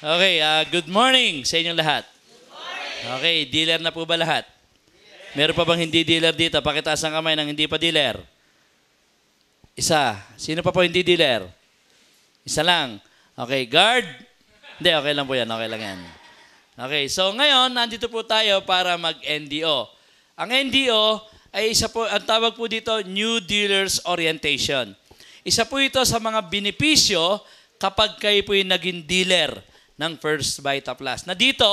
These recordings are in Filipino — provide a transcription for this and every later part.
Okay, uh, good morning sa inyong lahat. Okay, dealer na po ba lahat? Meron pa bang hindi dealer dito? Pakitaas ang kamay ng hindi pa dealer. Isa. Sino pa po hindi dealer? Isa lang. Okay, guard. Hindi, okay lang po yan. Okay lang yan. Okay, so ngayon, nandito po tayo para mag-NDO. Ang NDO ay isa po, ang tawag po dito, New Dealers Orientation. Isa po ito sa mga benepisyo kapag kayo po yung naging dealer ng First Vita Plus. Na dito,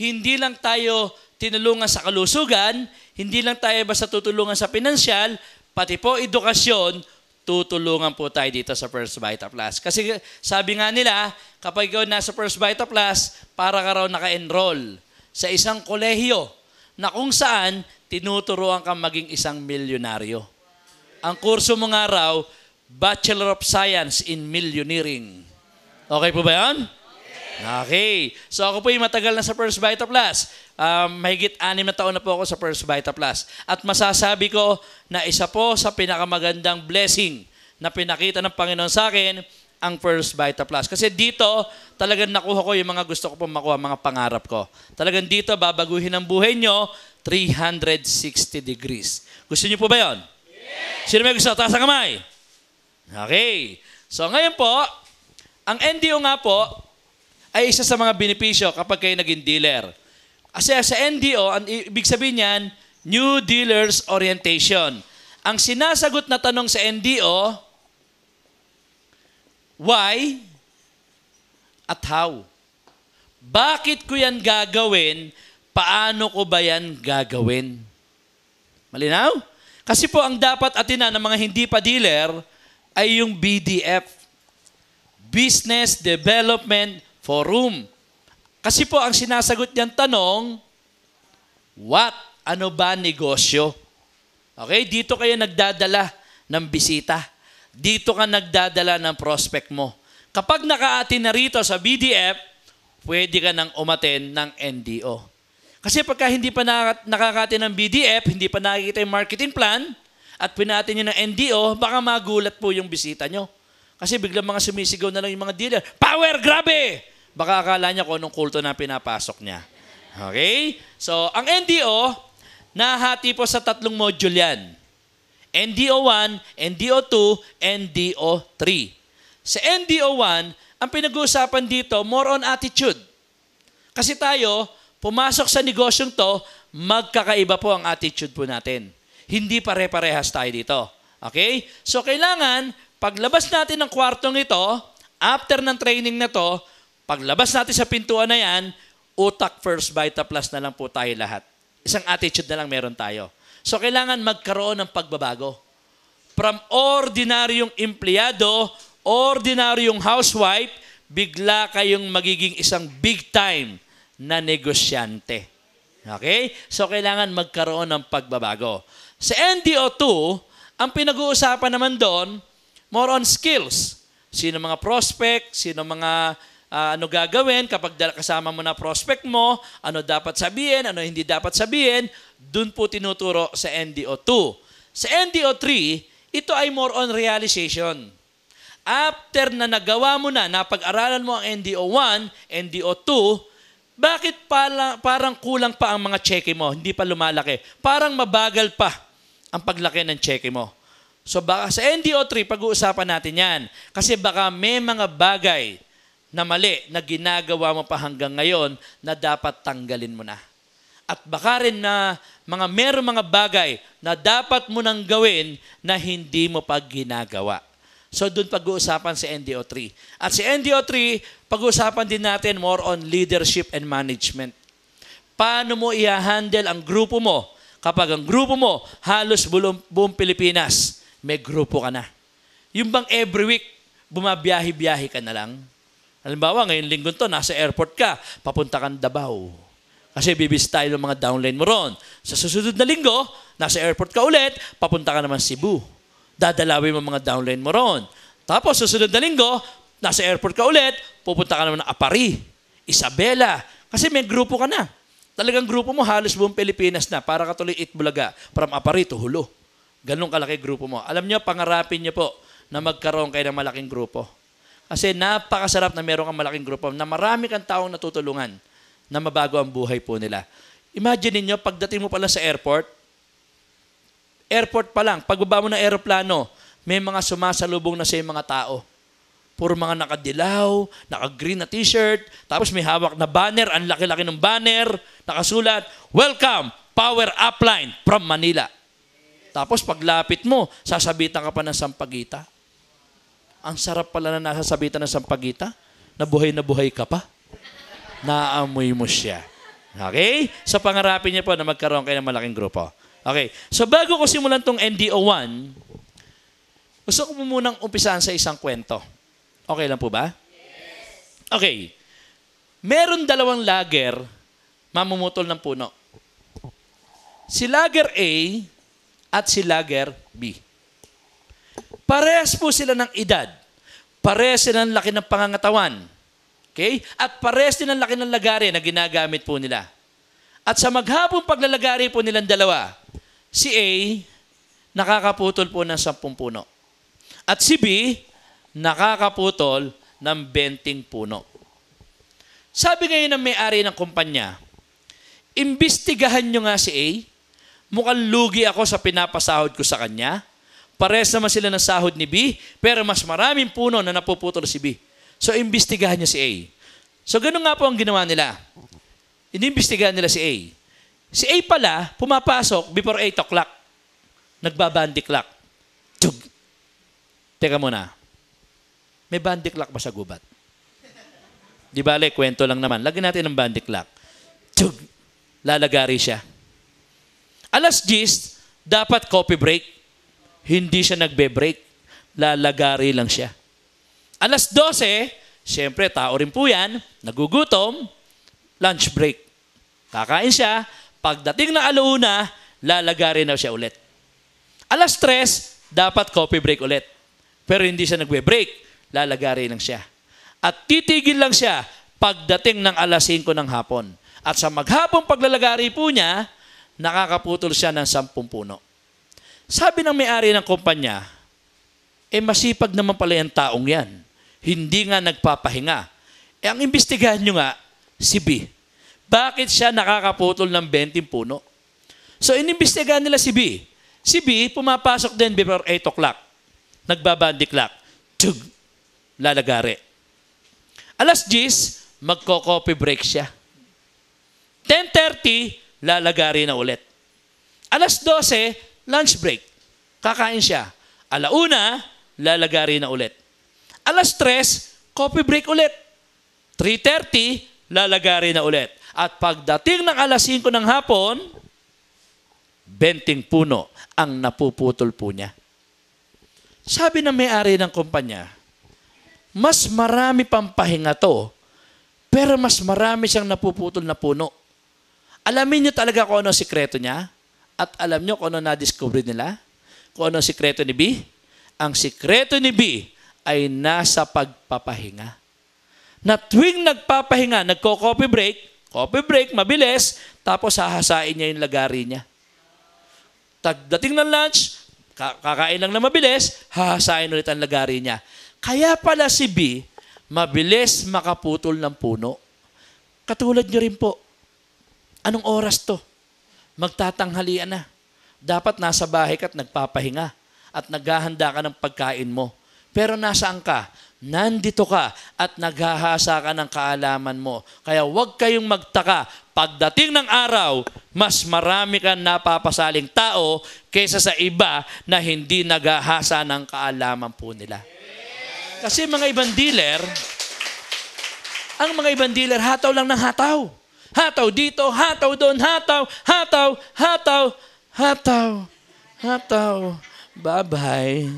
hindi lang tayo tinulungan sa kalusugan, hindi lang tayo basta tutulungan sa pinansyal, pati po edukasyon, tutulungan po tayo dito sa First Vita Plus. Kasi sabi nga nila, kapag ikaw nasa First Vita Plus, para ka raw naka-enroll sa isang kolehiyo na kung saan tinuturuan kang maging isang milyonaryo. Ang kurso mo nga raw, Bachelor of Science in Millioneering. Okay po ba yan? Okay. So ako po yung matagal na sa First Vita Plus. Um, mahigit anim na taon na po ako sa First Vita Plus. At masasabi ko na isa po sa pinakamagandang blessing na pinakita ng Panginoon sa akin ang First Vita Plus. Kasi dito, talagang nakuha ko yung mga gusto ko pong makuha, mga pangarap ko. Talagang dito, babaguhin ang buhay nyo 360 degrees. Gusto niyo po ba yun? Yes! Sino may gusto? Taas ang kamay. Okay. So ngayon po, ang NDO nga po, ay isa sa mga benepisyo kapag kayo naging dealer. Kasi sa NDO, ang ibig sabihin niyan, New Dealers Orientation. Ang sinasagot na tanong sa NDO, why at how? Bakit ko yan gagawin? Paano ko ba yan gagawin? Malinaw? Kasi po ang dapat atina ng mga hindi pa dealer ay yung BDF. Business Development forum. Kasi po ang sinasagot niyang tanong, what? Ano ba negosyo? Okay, dito kayo nagdadala ng bisita. Dito ka nagdadala ng prospect mo. Kapag nakaatin na rito sa BDF, pwede ka nang umaten ng NDO. Kasi pagka hindi pa nakakatin ng BDF, hindi pa nakikita yung marketing plan, at pinatin nyo ng NDO, baka magulat po yung bisita nyo. Kasi biglang mga sumisigaw na lang yung mga dealer, Power, grabe! Baka akala niya kung anong kulto na pinapasok niya. Okay? So, ang NDO, nahati po sa tatlong module yan. NDO1, NDO2, NDO3. Sa NDO1, ang pinag-uusapan dito, more on attitude. Kasi tayo, pumasok sa negosyong to, magkakaiba po ang attitude po natin. Hindi pare-parehas tayo dito. Okay? So, kailangan, paglabas natin ng kwartong ito, after ng training na to, Paglabas natin sa pintuan na yan, utak first, vita plus na lang po tayo lahat. Isang attitude na lang meron tayo. So kailangan magkaroon ng pagbabago. From ordinaryong empleyado, ordinaryong housewife, bigla kayong magiging isang big time na negosyante. Okay? So kailangan magkaroon ng pagbabago. Sa NDO2, ang pinag-uusapan naman doon, more on skills. Sino mga prospect, sino mga uh, ano gagawin kapag kasama mo na prospect mo, ano dapat sabihin, ano hindi dapat sabihin, dun po tinuturo sa NDO2. Sa NDO3, ito ay more on realization. After na nagawa mo na, napag-aralan mo ang NDO1, NDO2, bakit pala, parang kulang pa ang mga cheque mo, hindi pa lumalaki? Parang mabagal pa ang paglaki ng cheque mo. So baka sa NDO3, pag-uusapan natin yan. Kasi baka may mga bagay na mali na ginagawa mo pa hanggang ngayon na dapat tanggalin mo na. At baka rin na mga merong mga bagay na dapat mo nang gawin na hindi mo pa ginagawa. So doon pag-uusapan si NDO3. At si NDO3, pag-uusapan din natin more on leadership and management. Paano mo i-handle ang grupo mo kapag ang grupo mo halos buong, Pilipinas, may grupo ka na. Yung bang every week, bumabiyahe-biyahe ka na lang? Halimbawa, ngayon linggo to, nasa airport ka, papunta kang Dabao. Kasi bibisitahin tayo mga downline mo ron. Sa susunod na linggo, nasa airport ka ulit, papunta ka naman Cebu. Dadalawin mo mga downline mo ron. Tapos susunod na linggo, nasa airport ka ulit, pupunta ka naman ng Apari, Isabela. Kasi may grupo ka na. Talagang grupo mo halos buong Pilipinas na para katuloy Itbulaga from Apari to Hulo. Ganong kalaki grupo mo. Alam niyo, pangarapin niyo po na magkaroon kayo ng malaking grupo. Kasi napakasarap na meron kang malaking grupo na marami kang taong natutulungan na mabago ang buhay po nila. Imagine niyo pagdating mo pala sa airport, airport pa lang, pagbaba mo ng aeroplano, may mga sumasalubong na sa mga tao. Puro mga nakadilaw, naka-green na t-shirt, tapos may hawak na banner, ang laki-laki ng banner, nakasulat, Welcome, Power Upline from Manila. Tapos paglapit mo, sasabitan ka pa ng sampagita. Ang sarap pala na nasa sabitan ng sampagita. Nabuhay na buhay ka pa. Naamoy mo siya. Okay? So pangarapin niya po na magkaroon kayo ng malaking grupo. Okay. So bago ko simulan tong NDO1, gusto ko munang umpisaan sa isang kwento. Okay lang po ba? Yes. Okay. Meron dalawang lager mamumutol ng puno. Si lager A at si lager B. Parehas po sila ng edad. Parehas sila ng laki ng pangangatawan. Okay? At parehas din ang laki ng lagari na ginagamit po nila. At sa maghapong paglalagari po nilang dalawa, si A, nakakaputol po ng 10 puno. At si B, nakakaputol ng 20 puno. Sabi ngayon ng may-ari ng kumpanya, imbestigahan nyo nga si A, mukhang lugi ako sa pinapasahod ko sa kanya, Pares naman sila ng sahod ni B, pero mas maraming puno na napuputol si B. So, imbestigahan niya si A. So, ganun nga po ang ginawa nila. Inimbestigahan nila si A. Si A pala, pumapasok before 8 o'clock. Nagbabandi clock. Tug! Teka muna. May bandi clock ba sa gubat? Di ba, le, kwento lang naman. Lagyan natin ng bandi clock. Tug! Lalagari siya. Alas 10, dapat coffee break. Hindi siya nagbe-break. Lalagari lang siya. Alas 12, siyempre tao rin po yan, nagugutom, lunch break. Kakain siya, pagdating ng alauna, lalagari na siya ulit. Alas 3, dapat coffee break ulit. Pero hindi siya nagbe-break, lalagari lang siya. At titigil lang siya pagdating ng alas 5 ng hapon. At sa maghapong paglalagari po niya, nakakaputol siya ng sampung puno. Sabi ng may-ari ng kumpanya, eh masipag naman pala yung taong yan. Hindi nga nagpapahinga. Eh ang imbestigahan nyo nga, si B. Bakit siya nakakaputol ng 20 puno? So inimbestigahan nila si B. Si B, pumapasok din before 8 o'clock. Nagbabandi clock. Tug! Lalagari. Alas 10, magko-coffee break siya. 10.30, lalagari na ulit. Alas 12, lunch break. Kakain siya. Alauna, lalagari na ulit. Alas tres, coffee break ulit. 3.30, lalagari na ulit. At pagdating ng alas 5 ng hapon, benting puno ang napuputol po niya. Sabi ng may-ari ng kumpanya, mas marami pang pahinga to, pero mas marami siyang napuputol na puno. Alamin niyo talaga kung ano ang sikreto niya? At alam nyo kung ano na-discover nila? Kung ano ang sikreto ni B? Ang sikreto ni B ay nasa pagpapahinga. Na tuwing nagpapahinga, nagko-coffee break, coffee break, mabilis, tapos hahasain niya yung lagari niya. Tagdating ng lunch, kakain lang na mabilis, hahasain ulit ang lagari niya. Kaya pala si B, mabilis makaputol ng puno. Katulad niyo rin po. Anong oras to? magtatanghalian na. Dapat nasa bahay ka at nagpapahinga at naghahanda ka ng pagkain mo. Pero nasaan ka? Nandito ka at naghahasa ka ng kaalaman mo. Kaya huwag kayong magtaka. Pagdating ng araw, mas marami kang napapasaling tao kaysa sa iba na hindi naghahasa ng kaalaman po nila. Kasi mga ibang dealer, ang mga ibang dealer, hataw lang ng hataw hataw dito, hataw doon, hataw, hataw, hataw, hataw, hataw. Bye-bye.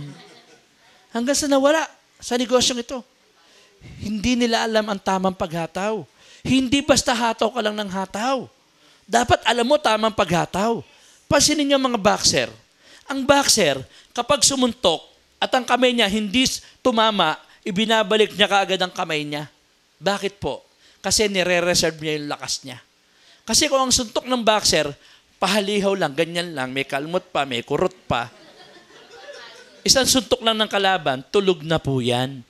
Hanggang sa nawala sa negosyong ito. Hindi nila alam ang tamang paghataw. Hindi basta hataw ka lang ng hataw. Dapat alam mo tamang paghataw. Pansinin niyo mga boxer. Ang boxer, kapag sumuntok at ang kamay niya hindi tumama, ibinabalik niya kaagad ang kamay niya. Bakit po? Kasi nire-reserve niya yung lakas niya. Kasi kung ang suntok ng boxer, pahalihaw lang, ganyan lang, may kalmot pa, may kurot pa. Isang suntok lang ng kalaban, tulog na po yan.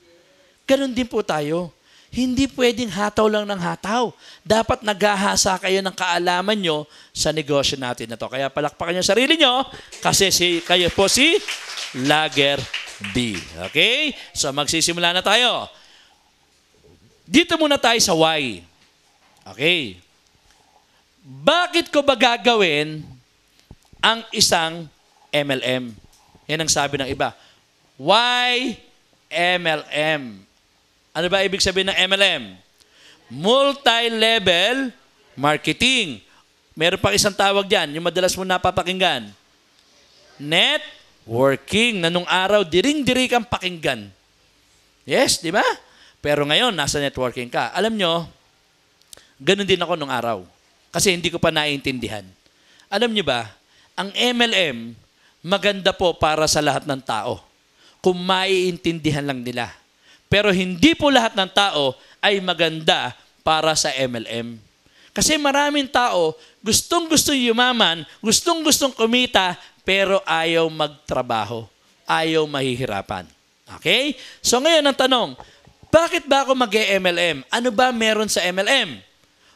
Ganon din po tayo. Hindi pwedeng hataw lang ng hataw. Dapat naghahasa kayo ng kaalaman nyo sa negosyo natin na to. Kaya palakpakan nyo sarili nyo kasi si, kayo po si Lager B. Okay? So magsisimula na tayo. Dito muna tayo sa why. Okay. Bakit ko ba gagawin ang isang MLM? Yan ang sabi ng iba. Why MLM? Ano ba ibig sabihin ng MLM? Multi-level marketing. Meron pang isang tawag dyan, yung madalas mo napapakinggan. Networking, na nung araw, diring-diri kang pakinggan. Yes, di ba? Pero ngayon, nasa networking ka. Alam nyo, ganun din ako nung araw. Kasi hindi ko pa naiintindihan. Alam nyo ba, ang MLM, maganda po para sa lahat ng tao. Kung maiintindihan lang nila. Pero hindi po lahat ng tao ay maganda para sa MLM. Kasi maraming tao, gustong-gusto yumaman, gustong-gustong kumita, pero ayaw magtrabaho, ayaw mahihirapan. Okay? So ngayon ang tanong, bakit ba ako mag-MLM? Ano ba meron sa MLM?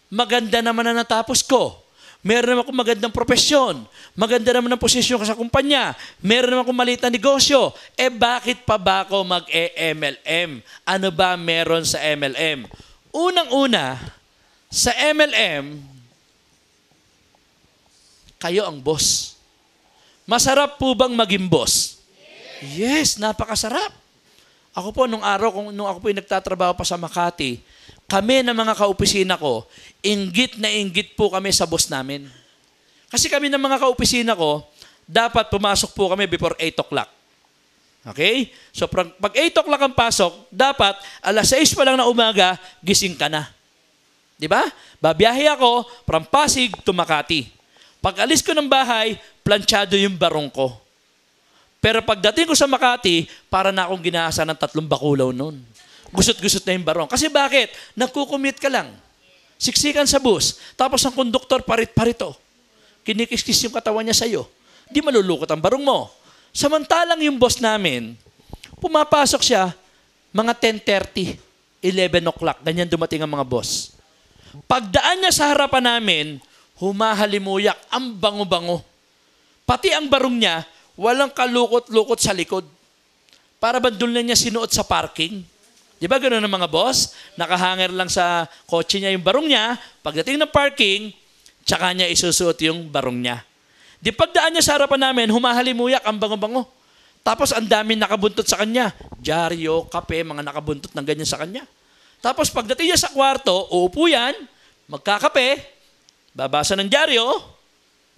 Maganda naman na natapos ko. Meron naman akong magandang profesyon. Maganda naman ang posisyon ko sa kumpanya. Meron naman akong maliit na negosyo. Eh bakit pa ba ako mag-MLM? Ano ba meron sa MLM? Unang-una, sa MLM, kayo ang boss. Masarap po bang maging boss? Yes, napakasarap. Ako po, nung araw, kung, nung ako po yung nagtatrabaho pa sa Makati, kami ng mga kaopisina ko, inggit na inggit po kami sa boss namin. Kasi kami ng mga kaopisina ko, dapat pumasok po kami before 8 o'clock. Okay? So pag 8 o'clock ang pasok, dapat alas 6 pa lang na umaga, gising ka na. Di ba? Babiyahe ako from Pasig to Makati. Pag alis ko ng bahay, planchado yung barong ko. Pero pagdating ko sa Makati, para na akong ginaasa ng tatlong bakulaw noon. Gusot-gusot na yung barong. Kasi bakit? Nagkukumit ka lang. Siksikan sa bus. Tapos ang konduktor parit-parito. Kinikiskis yung katawan niya sa'yo. Di malulukot ang barong mo. Samantalang yung boss namin, pumapasok siya mga 10.30, 11 o'clock. Ganyan dumating ang mga boss. Pagdaan niya sa harapan namin, humahalimuyak ang bango-bango. Pati ang barong niya, walang kalukot-lukot sa likod. Para bandol na niya sinuot sa parking. Di ba ganun ang mga boss? Nakahanger lang sa kotse niya yung barong niya. Pagdating ng parking, tsaka niya isusuot yung barong niya. Di pagdaan niya sa harapan namin, humahalimuyak ang bango-bango. Tapos ang dami nakabuntot sa kanya. Jaryo, kape, mga nakabuntot ng ganyan sa kanya. Tapos pagdating niya sa kwarto, uupo yan, magkakape, babasa ng jaryo,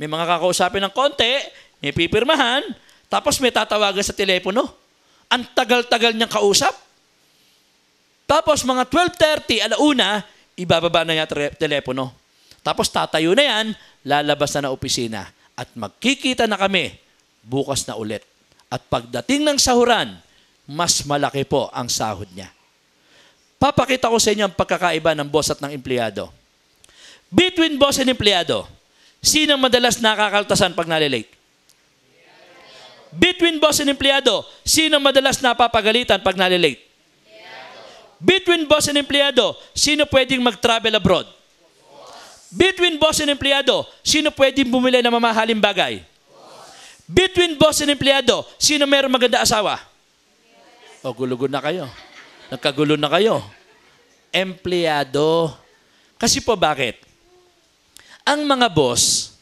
may mga kakausapin ng konti, may pipirmahan, tapos may tatawagan sa telepono. Ang tagal-tagal niyang kausap. Tapos mga 12.30, alauna, ibababa na niya telepono. Tapos tatayo na yan, lalabas na na opisina. At magkikita na kami bukas na ulit. At pagdating ng sahuran, mas malaki po ang sahod niya. Papakita ko sa inyo ang pagkakaiba ng boss at ng empleyado. Between boss and empleyado, Sino madalas nakakaltasan pag nalilate? Between boss and empleyado, sino madalas napapagalitan pag nalilate? Between boss and empleyado, sino pwedeng mag-travel abroad? Between boss and empleyado, sino pwedeng bumili ng mamahaling bagay? Between boss and empleyado, sino mayroong maganda asawa? O, gulugo na kayo. Nagkagulo na kayo. Empleyado. Kasi po bakit? Ang mga boss,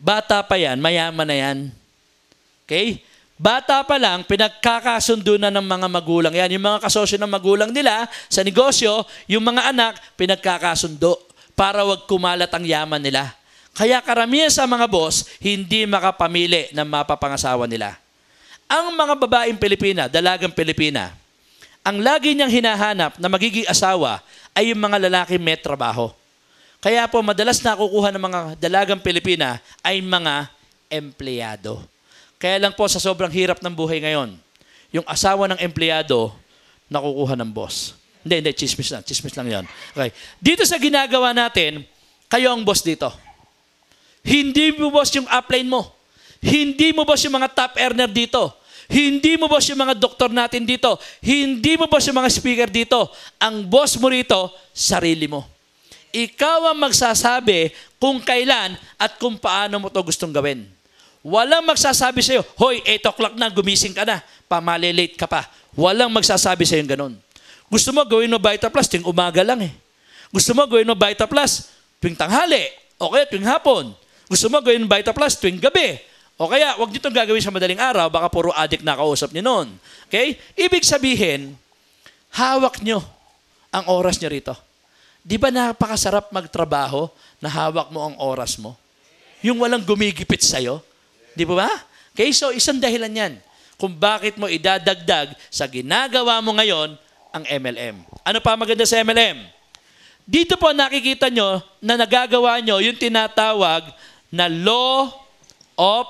bata pa yan, mayaman na yan, Okay? Bata pa lang, pinagkakasundo na ng mga magulang. Yan, yung mga kasosyo ng magulang nila sa negosyo, yung mga anak, pinagkakasundo para wag kumalat ang yaman nila. Kaya karamihan sa mga boss, hindi makapamili ng mapapangasawa nila. Ang mga babaeng Pilipina, dalagang Pilipina, ang lagi niyang hinahanap na magiging asawa ay yung mga lalaki may trabaho. Kaya po madalas nakukuha ng mga dalagang Pilipina ay mga empleyado. Kaya lang po sa sobrang hirap ng buhay ngayon, yung asawa ng empleyado, nakukuha ng boss. Hindi, hindi, chismis lang. Chismis lang yon. Okay. Dito sa ginagawa natin, kayo ang boss dito. Hindi mo boss yung upline mo. Hindi mo boss yung mga top earner dito. Hindi mo boss yung mga doktor natin dito. Hindi mo boss yung mga speaker dito. Ang boss mo rito, sarili mo. Ikaw ang magsasabi kung kailan at kung paano mo to gustong gawin. Walang magsasabi sa'yo, Hoy, 8 o'clock na, gumising ka na, pamalilate ka pa. Walang magsasabi sa'yo ganun. Gusto mo gawin mo Vita Plus, ting umaga lang eh. Gusto mo gawin mo Vita Plus, tuwing tanghali, o kaya tuwing hapon. Gusto mo gawin mo Vita Plus, tuwing gabi. O kaya, wag nyo itong gagawin sa madaling araw, baka puro addict na kausap nyo noon. Okay? Ibig sabihin, hawak nyo ang oras nyo rito. Di ba napakasarap magtrabaho na hawak mo ang oras mo? Yung walang gumigipit sa'yo? Di ba ba? Okay, so isang dahilan yan kung bakit mo idadagdag sa ginagawa mo ngayon ang MLM. Ano pa maganda sa MLM? Dito po nakikita nyo na nagagawa nyo yung tinatawag na law of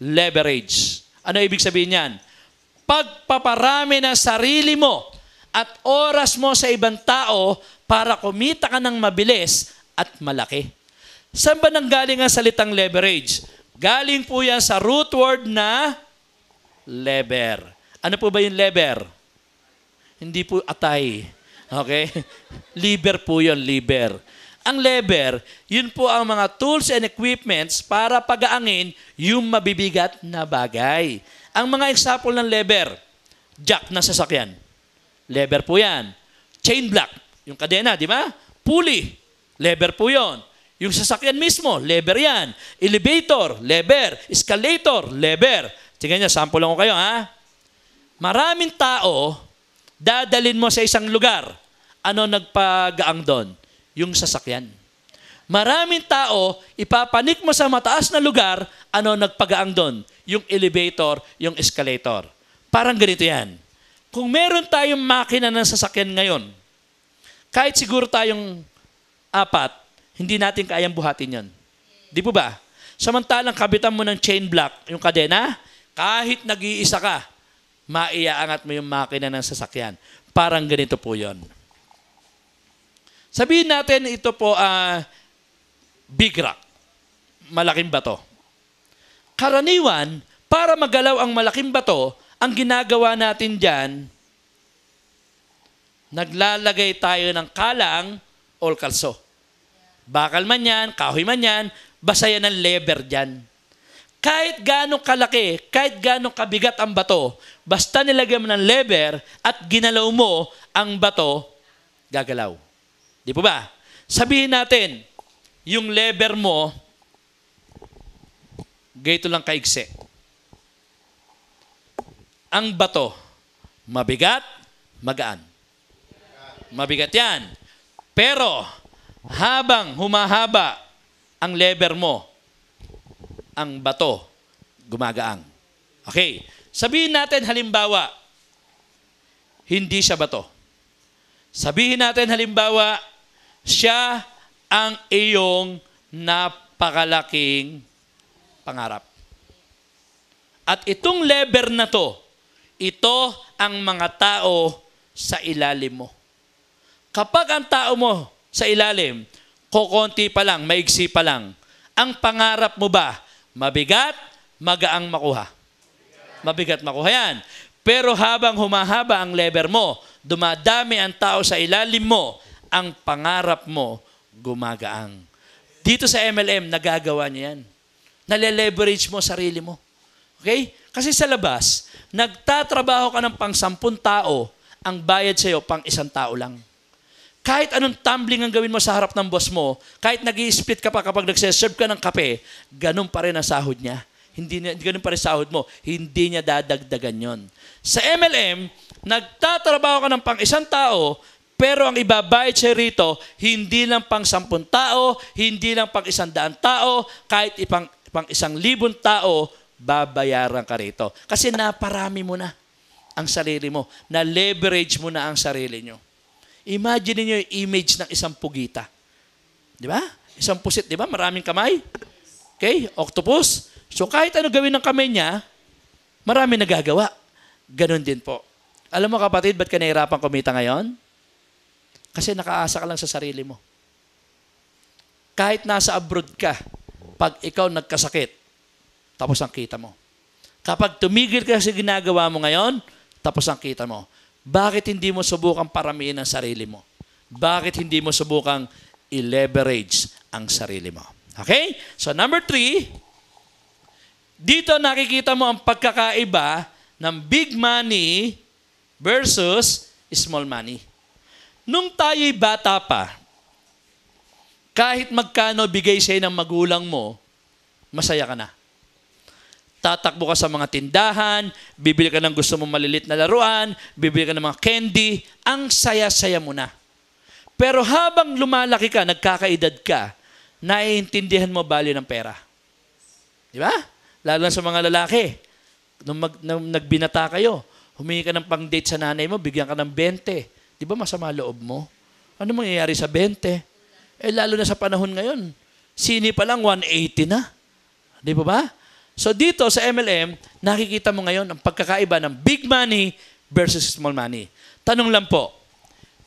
leverage. Ano ibig sabihin niyan? Pagpaparami ng sarili mo at oras mo sa ibang tao para kumita ka ng mabilis at malaki. Saan ba nanggaling ang salitang leverage? Galing po yan sa root word na leber. Ano po ba yung leber? Hindi po atay. Okay? liber po yon liber. Ang lever, yun po ang mga tools and equipments para pagaangin yung mabibigat na bagay. Ang mga example ng lever, jack ng sasakyan. Lever po yan. Chain block, yung kadena, di ba? Pulley, lever po yon. Yung sasakyan mismo, lever yan. Elevator, lever. Escalator, lever. Tingnan niya, sample lang ko kayo ha. Maraming tao, dadalin mo sa isang lugar. Ano nagpagaang doon? Yung sasakyan. Maraming tao, ipapanik mo sa mataas na lugar, ano nagpagaang doon? Yung elevator, yung escalator. Parang ganito yan. Kung meron tayong makina ng sasakyan ngayon, kahit siguro tayong apat, hindi natin kayang buhatin yan. Di po ba? Samantalang kabitan mo ng chain block, yung kadena, kahit nag-iisa ka, maiaangat mo yung makina ng sasakyan. Parang ganito po yon. Sabihin natin ito po uh, big rock, malaking bato. Karaniwan, para magalaw ang malaking bato, ang ginagawa natin dyan, naglalagay tayo ng kalang o kalso. Bakal man yan, kahoy man yan, basta yan ang lever dyan. Kahit gano'ng kalaki, kahit gano'ng kabigat ang bato, basta nilagay mo ng lever at ginalaw mo ang bato, gagalaw. Di po ba? Sabihin natin, yung lever mo, gayto lang kaikse. Ang bato, mabigat, magaan. Mabigat yan. Pero, habang humahaba ang lever mo, ang bato gumagaang. Okay. Sabihin natin halimbawa, hindi siya bato. Sabihin natin halimbawa, siya ang iyong napakalaking pangarap. At itong lever na to, ito ang mga tao sa ilalim mo. Kapag ang tao mo sa ilalim. Kokonti pa lang, maigsi pa lang. Ang pangarap mo ba, mabigat, magaang makuha? Mabigat makuha yan. Pero habang humahaba ang lever mo, dumadami ang tao sa ilalim mo, ang pangarap mo gumagaang. Dito sa MLM, nagagawa niya yan. Nale-leverage mo sarili mo. Okay? Kasi sa labas, nagtatrabaho ka ng pang sampun tao, ang bayad sa'yo pang isang tao lang. Kahit anong tumbling ang gawin mo sa harap ng boss mo, kahit nag split ka pa kapag nagseserve ka ng kape, ganun pa rin ang sahod niya. Hindi niya, ganun pa rin sahod mo. Hindi niya dadagdagan yon. Sa MLM, nagtatrabaho ka ng pang isang tao, pero ang ibabayad siya rito, hindi lang pang sampun tao, hindi lang pang isang daan tao, kahit ipang, pang isang libon tao, babayaran ka rito. Kasi naparami mo na ang sarili mo. Na-leverage mo na ang sarili nyo. Imagine niyo yung image ng isang pugita. Di ba? Isang pusit, di ba? Maraming kamay. Okay? Octopus. So kahit ano gawin ng kamay niya, marami nagagawa. Ganon din po. Alam mo kapatid, ba't ka nahirapan kumita ngayon? Kasi nakaasa ka lang sa sarili mo. Kahit nasa abroad ka, pag ikaw nagkasakit, tapos ang kita mo. Kapag tumigil ka sa ginagawa mo ngayon, tapos ang kita mo. Bakit hindi mo subukang paramiin ang sarili mo? Bakit hindi mo subukang i-leverage ang sarili mo? Okay? So number three, dito nakikita mo ang pagkakaiba ng big money versus small money. Nung tayo'y bata pa, kahit magkano bigay sa'yo ng magulang mo, masaya ka na. Tatakbo ka sa mga tindahan, bibili ka ng gusto mong malilit na laruan, bibili ka ng mga candy, ang saya-saya mo na. Pero habang lumalaki ka, nagkakaedad ka, naiintindihan mo bali ng pera. Di ba? Lalo na sa mga lalaki. Nung, mag, nung nagbinata kayo, humingi ka ng pang-date sa nanay mo, bigyan ka ng 20. Di ba masama loob mo? Ano mangyayari sa 20? Eh lalo na sa panahon ngayon, sini pa lang 180 na. Di ba ba? So dito sa MLM, nakikita mo ngayon ang pagkakaiba ng big money versus small money. Tanong lang po,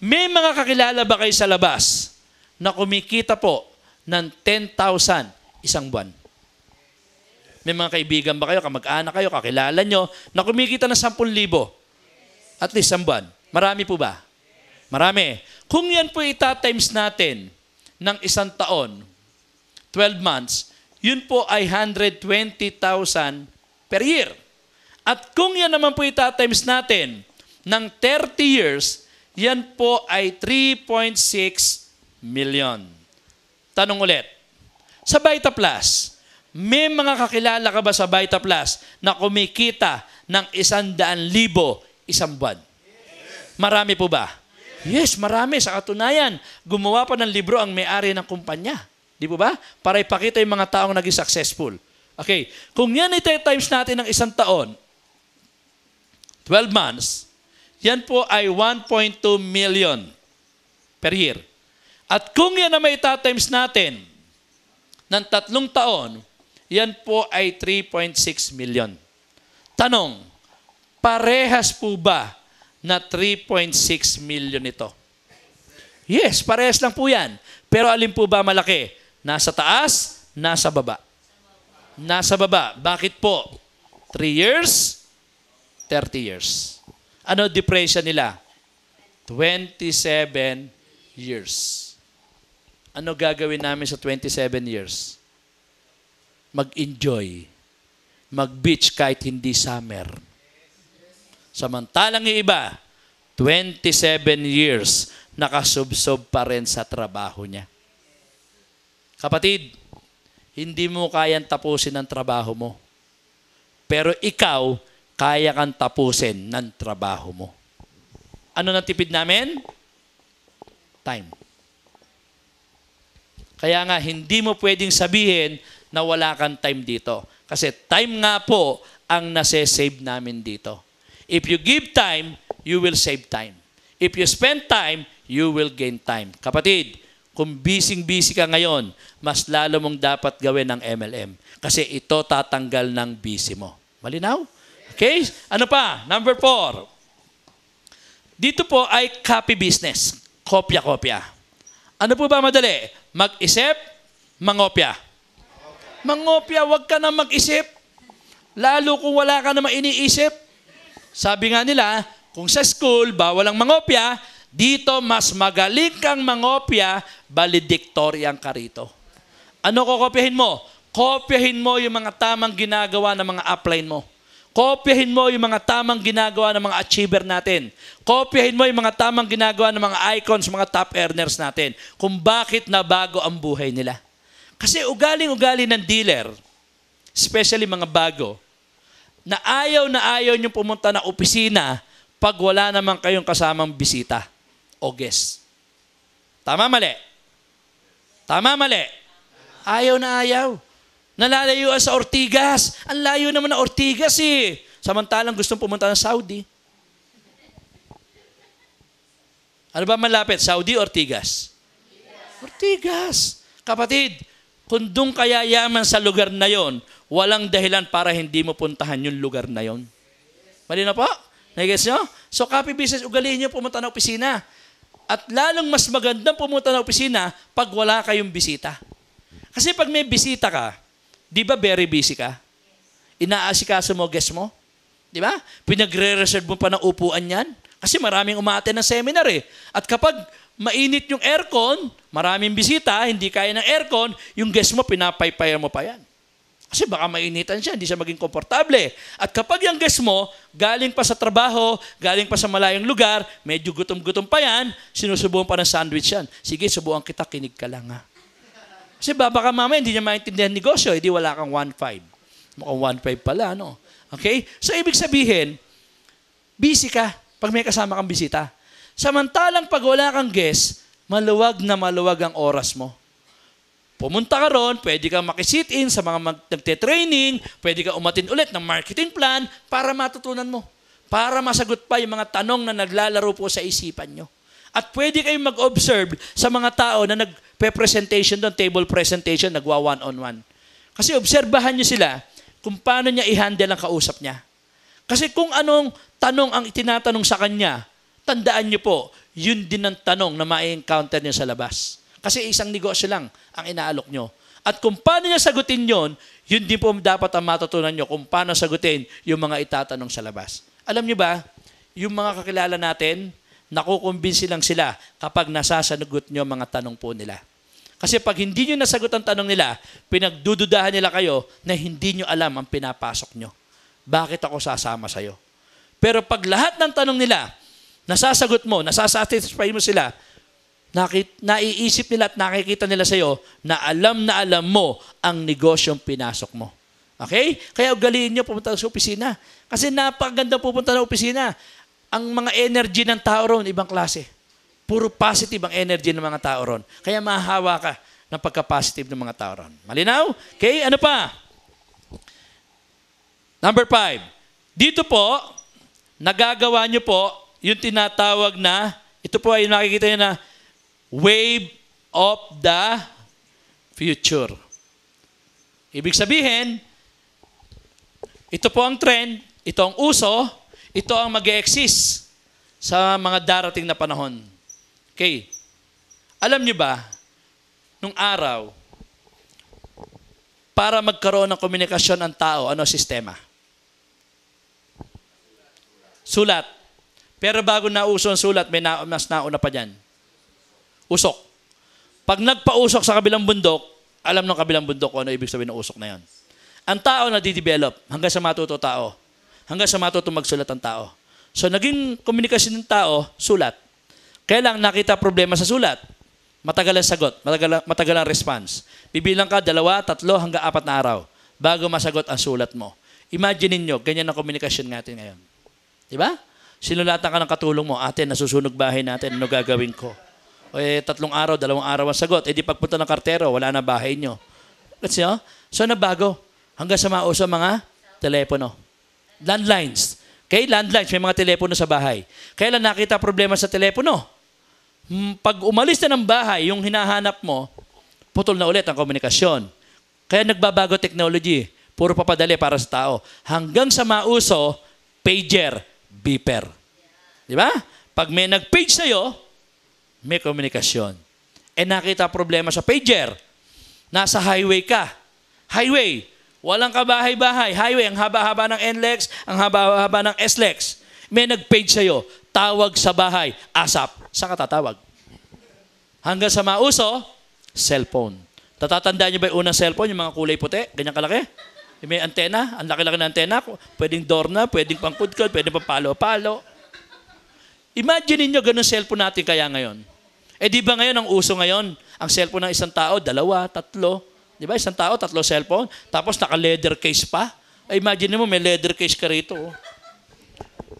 may mga kakilala ba kayo sa labas na kumikita po ng 10,000 isang buwan? May mga kaibigan ba kayo, kamag-anak kayo, kakilala nyo, na kumikita ng 10,000? At least isang buwan. Marami po ba? Marami. Kung yan po ita-times natin ng isang taon, 12 months, yun po ay 120,000 per year. At kung yan naman po itatimes natin ng 30 years, yan po ay 3.6 million. Tanong ulit, sa Vita Plus, may mga kakilala ka ba sa Vita Plus na kumikita ng isang daan libo isang buwan? Marami po ba? Yes, marami. Sa katunayan, gumawa pa ng libro ang may-ari ng kumpanya. Di po ba? Para ipakita yung mga taong naging successful. Okay. Kung yan ay take times natin ng isang taon, 12 months, yan po ay 1.2 million per year. At kung yan na may times natin ng tatlong taon, yan po ay 3.6 million. Tanong, parehas po ba na 3.6 million ito? Yes, parehas lang po yan. Pero alin po ba malaki? Nasa taas, nasa baba. Nasa baba. Bakit po? 3 years, 30 years. Ano depression nila? 27 years. Ano gagawin namin sa 27 years? Mag-enjoy. Mag-beach kahit hindi summer. Samantalang yung iba, 27 years, nakasubsob pa rin sa trabaho niya. Kapatid, hindi mo kayang tapusin ang trabaho mo. Pero ikaw, kaya kang tapusin ng trabaho mo. Ano nang tipid namin? Time. Kaya nga, hindi mo pwedeng sabihin na wala kang time dito. Kasi time nga po ang nase-save namin dito. If you give time, you will save time. If you spend time, you will gain time. Kapatid, kung busy-busy ka ngayon, mas lalo mong dapat gawin ng MLM. Kasi ito tatanggal ng busy mo. Malinaw? Okay? Ano pa? Number four. Dito po ay copy business. Kopya-kopya. Ano po ba madali? Mag-isip, mangopya. Mangopya, wag ka na mag-isip. Lalo kung wala ka na iniisip. Sabi nga nila, kung sa school, bawal ang mangopya, dito, mas magaling kang mangopya, valedictorian ka rito. Ano kokopyahin mo? Kopyahin mo yung mga tamang ginagawa ng mga upline mo. Kopyahin mo yung mga tamang ginagawa ng mga achiever natin. Kopyahin mo yung mga tamang ginagawa ng mga icons, mga top earners natin. Kung bakit nabago ang buhay nila. Kasi ugaling-ugali ng dealer, especially mga bago, na ayaw na ayaw niyong pumunta na opisina pag wala naman kayong kasamang bisita o guess. Tama, mali? Tama, mali? Ayaw na ayaw. Nalalayo sa Ortigas. Ang layo naman na Ortigas eh. Samantalang gustong pumunta ng Saudi. Ano ba malapit? Saudi Ortigas? Ortigas. Kapatid, kung doon kaya yaman sa lugar na yon, walang dahilan para hindi mo puntahan yung lugar na yon. Mali na po? Nagigets nyo? So, copy business, ugalihin nyo pumunta ng opisina. At lalong mas magandang pumunta ng opisina pag wala kayong bisita. Kasi pag may bisita ka, di ba very busy ka? Inaasikaso mo, guess mo? Di ba? Pinagre-reserve mo pa ng upuan yan. Kasi maraming umaaten ng seminar eh. At kapag mainit yung aircon, maraming bisita, hindi kaya ng aircon, yung guest mo, pinapaypayan mo pa yan. Kasi baka mainitan siya, hindi siya maging komportable. At kapag yung guest mo, galing pa sa trabaho, galing pa sa malayong lugar, medyo gutom-gutom pa yan, sinusubuan pa ng sandwich yan. Sige, subuan kita, kinig ka lang ha. Kasi ba, baka mamaya hindi niya maintindihan negosyo, hindi eh, wala kang 1.5. Mukhang 1.5 pala, no? Okay? So, ibig sabihin, busy ka pag may kasama kang bisita. Samantalang pag wala kang guest, maluwag na maluwag ang oras mo. Pumunta ka ron, pwede kang makisit in sa mga nagte-training, pwede kang umatin ulit ng marketing plan para matutunan mo. Para masagot pa yung mga tanong na naglalaro po sa isipan nyo. At pwede kayong mag-observe sa mga tao na nagpe-presentation doon, table presentation, nagwa one-on-one. Kasi obserbahan nyo sila kung paano niya i-handle ang kausap niya. Kasi kung anong tanong ang itinatanong sa kanya, tandaan niyo po, yun din ang tanong na ma-encounter niyo sa labas. Kasi isang negosyo lang ang inaalok nyo. At kung paano niya sagutin yon, yun din po dapat ang matutunan nyo kung paano sagutin yung mga itatanong sa labas. Alam nyo ba, yung mga kakilala natin, nakukumbinsi lang sila kapag nasasanagot nyo mga tanong po nila. Kasi pag hindi nyo nasagot ang tanong nila, pinagdududahan nila kayo na hindi nyo alam ang pinapasok nyo. Bakit ako sasama sa'yo? Pero pag lahat ng tanong nila, nasasagot mo, nasasatisfy mo sila, Nakit, naiisip nila at nakikita nila sa iyo na alam na alam mo ang negosyong pinasok mo. Okay? Kaya ugaliin nyo pumunta sa opisina. Kasi napakaganda pumunta na opisina. Ang mga energy ng tao roon, ibang klase. Puro positive ang energy ng mga tao ron. Kaya mahahawa ka ng pagka-positive ng mga tao ron. Malinaw? Okay? Ano pa? Number five. Dito po, nagagawa nyo po yung tinatawag na, ito po ay nakikita nyo na wave of the future. Ibig sabihin, ito po ang trend, ito ang uso, ito ang mag exist sa mga darating na panahon. Okay. Alam niyo ba, nung araw, para magkaroon ng komunikasyon ang tao, ano sistema? Sulat. Pero bago nauso ang sulat, may na, mas nauna pa dyan usok. Pag nagpausok sa kabilang bundok, alam ng kabilang bundok kung ano ibig sabihin ng usok na yan. Ang tao na didevelop hanggang sa matuto tao. Hanggang sa matuto magsulat ang tao. So naging komunikasyon ng tao, sulat. Kaya lang nakita problema sa sulat. Matagal ang sagot, matagal, matagal ang response. Bibilang ka dalawa, tatlo, hanggang apat na araw bago masagot ang sulat mo. Imagine niyo, ganyan ang komunikasyon natin ngayon. Di ba? Sinulatan ka ng katulong mo, ate, nasusunog bahay natin, ano gagawin ko? eh, tatlong araw, dalawang araw ang sagot. Eh di pagpunta ng kartero, wala na bahay nyo. Gets nyo? So nabago. Hanggang sa mauso mga telepono. Landlines. Kay landlines. May mga telepono sa bahay. Kailan nakita problema sa telepono? Hmm, pag umalis na ng bahay, yung hinahanap mo, putol na ulit ang komunikasyon. Kaya nagbabago technology. Puro papadali para sa tao. Hanggang sa mauso, pager, beeper. Di ba? Pag may nag-page sa'yo, may komunikasyon. Eh nakita problema sa pager. Nasa highway ka. Highway. Walang kabahay-bahay. Highway. Ang haba-haba ng NLEX, ang haba-haba ng SLEX. May nag-page sa'yo. Tawag sa bahay. ASAP. Saan ka tatawag? Hanggang sa mauso, cellphone. Tatatandaan niyo ba yung unang cellphone, yung mga kulay puti? Ganyan kalaki? May antena, ang laki-laki ng antena. Pwedeng door na, pwedeng pangkudkod, pwedeng pang palo-palo. Imagine niyo ganun cellphone natin kaya ngayon. Eh di ba ngayon ang uso ngayon, ang cellphone ng isang tao, dalawa, tatlo. Di ba? Isang tao, tatlo cellphone. Tapos naka-leather case pa. Ay, imagine mo, may leather case ka rito. Oh.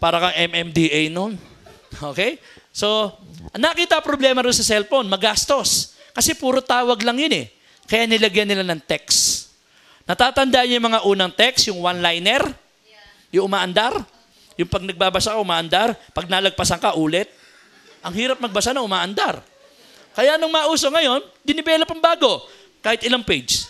Para kang MMDA noon. Okay? So, nakita problema rin sa cellphone, magastos. Kasi puro tawag lang yun eh. Kaya nilagyan nila ng text. Natatandaan niyo yung mga unang text, yung one-liner, yung umaandar, yung pag nagbabasa ka, umaandar, pag nalagpasan ka, ulit. Ang hirap magbasa na umaandar. Kaya nung mauso ngayon, dinevelop ang bago. Kahit ilang page.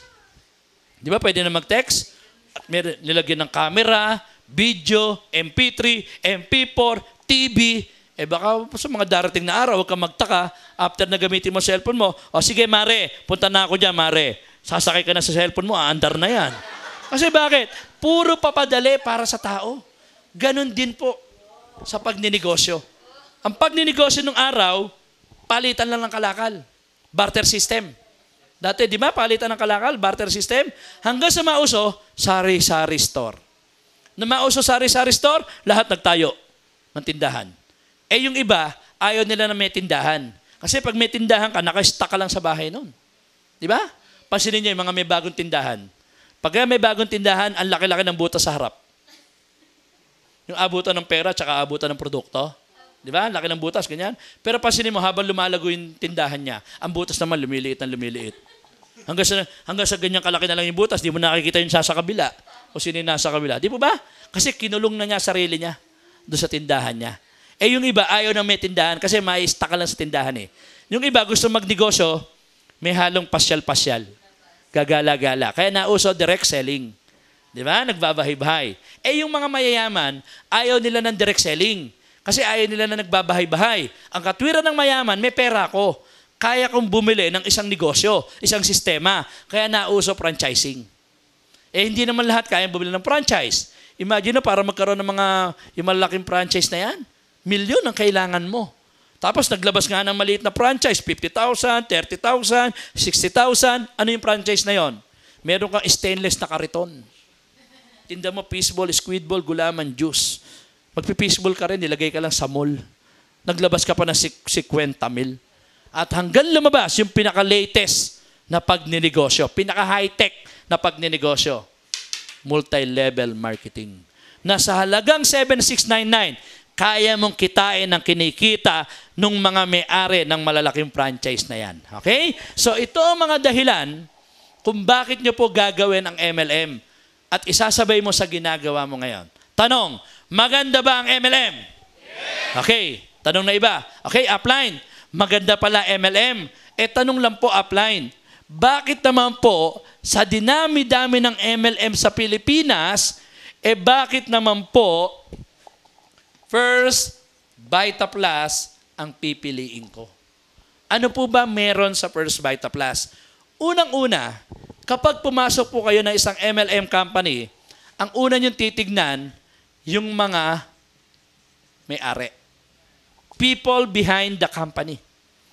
Di ba? Pwede na mag-text. At may nilagyan ng camera, video, MP3, MP4, TV. Eh baka sa mga darating na araw, huwag kang magtaka after na gamitin mo cellphone mo. O sige, mare, punta na ako dyan, mare. Sasakay ka na sa cellphone mo, aandar na yan. Kasi bakit? Puro papadali para sa tao. Ganon din po sa pagninegosyo. Ang pagninegosyo ng araw, Palitan lang ng kalakal. Barter system. Dati, di ba, palitan ng kalakal, barter system. Hanggang sa mauso, sari-sari store. Na mauso sari-sari store, lahat nagtayo ng tindahan. Eh yung iba, ayaw nila na may tindahan. Kasi pag may tindahan ka, nakastack ka lang sa bahay noon. Di ba? Pansinin niyo yung mga may bagong tindahan. Pag may bagong tindahan, ang laki-laki ng butas sa harap. Yung abutan ng pera, tsaka abutan ng produkto. Di ba? Laki ng butas, ganyan. Pero pansinin mo, habang lumalago yung tindahan niya, ang butas naman lumiliit ng lumiliit. Hanggang sa, hanggang sa ganyan kalaki na lang yung butas, di mo nakikita yung nasa kabila o sino yung nasa kabila. Di po ba? Kasi kinulong na niya sarili niya doon sa tindahan niya. Eh yung iba, ayaw na may tindahan kasi may istaka lang sa tindahan eh. Yung iba, gusto magnegosyo, may halong pasyal-pasyal. Gagala-gala. Kaya nauso direct selling. Di ba? Nagbabahay-bahay. Eh yung mga mayayaman, ayaw nila ng direct selling kasi ayaw nila na nagbabahay-bahay. Ang katwiran ng mayaman, may pera ako. Kaya kong bumili ng isang negosyo, isang sistema. Kaya nauso franchising. Eh, hindi naman lahat kaya bumili ng franchise. Imagine na para magkaroon ng mga yung malaking franchise na yan. Milyon ang kailangan mo. Tapos naglabas nga ng maliit na franchise, 50,000, 30,000, 60,000. Ano yung franchise na yon? Meron kang stainless na kariton. Tinda mo fishball, squidball, gulaman, juice. Magpipishball ka rin, nilagay ka lang sa mall. Naglabas ka pa ng 50 mil. At hanggang lumabas yung pinaka-latest na pagninegosyo, pinaka-high-tech na pagninegosyo, multi-level marketing. Na sa halagang 7699, kaya mong kitain ang kinikita ng mga may-ari ng malalaking franchise na yan. Okay? So ito ang mga dahilan kung bakit nyo po gagawin ang MLM at isasabay mo sa ginagawa mo ngayon. Tanong, Maganda ba ang MLM? Yes. Okay, tanong na iba. Okay, upline. Maganda pala MLM. Eh tanong lang po upline. Bakit naman po sa dinami-dami ng MLM sa Pilipinas, eh bakit naman po first Vita Plus ang pipiliin ko? Ano po ba meron sa First Vita Plus? Unang-una, kapag pumasok po kayo ng isang MLM company, ang una niyong titignan yung mga may-ari. People behind the company.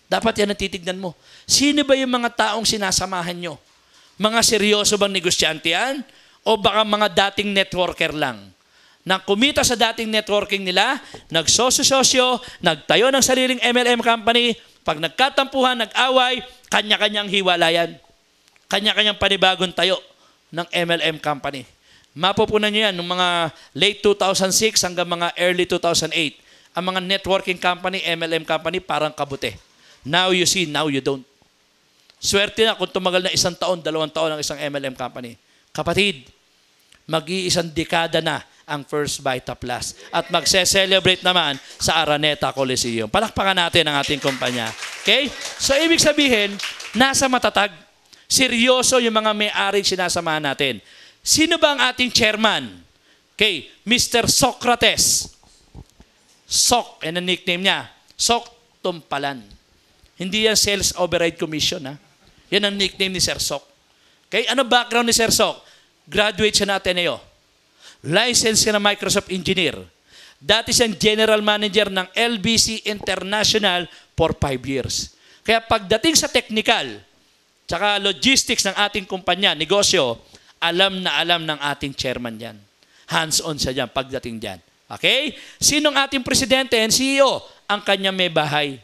Dapat yan ang titignan mo. Sino ba yung mga taong sinasamahan nyo? Mga seryoso bang negosyante yan? O baka mga dating networker lang? na kumita sa dating networking nila, nagsosyo-sosyo, nagtayo ng sariling MLM company, pag nagkatampuhan, nag-away, kanya-kanyang hiwalayan. Kanya-kanyang panibagong tayo ng MLM company. Mapupunan nyo yan ng mga late 2006 hanggang mga early 2008. Ang mga networking company, MLM company, parang kabute. Now you see, now you don't. Swerte na kung tumagal na isang taon, dalawang taon ang isang MLM company. Kapatid, mag-iisang dekada na ang First Vita Plus at magse-celebrate naman sa Araneta Coliseum. Palakpakan natin ang ating kumpanya. Okay? So, ibig sabihin, nasa matatag, seryoso yung mga may-aring sinasamahan natin. Sino ba ang ating chairman? Okay, Mr. Socrates. Sok, yan ang nickname niya. Sok Tumpalan. Hindi yan Sales Override Commission. Ha? Yan ang nickname ni Sir Sok. Okay, ano background ni Sir Sok? Graduate siya na Ateneo. Licensed siya na Microsoft Engineer. Dati siyang General Manager ng LBC International for 5 years. Kaya pagdating sa technical, tsaka logistics ng ating kumpanya, negosyo, alam na alam ng ating chairman yan. Hands-on siya dyan pagdating dyan. Okay? Sinong ating presidente and CEO? Ang kanya may bahay.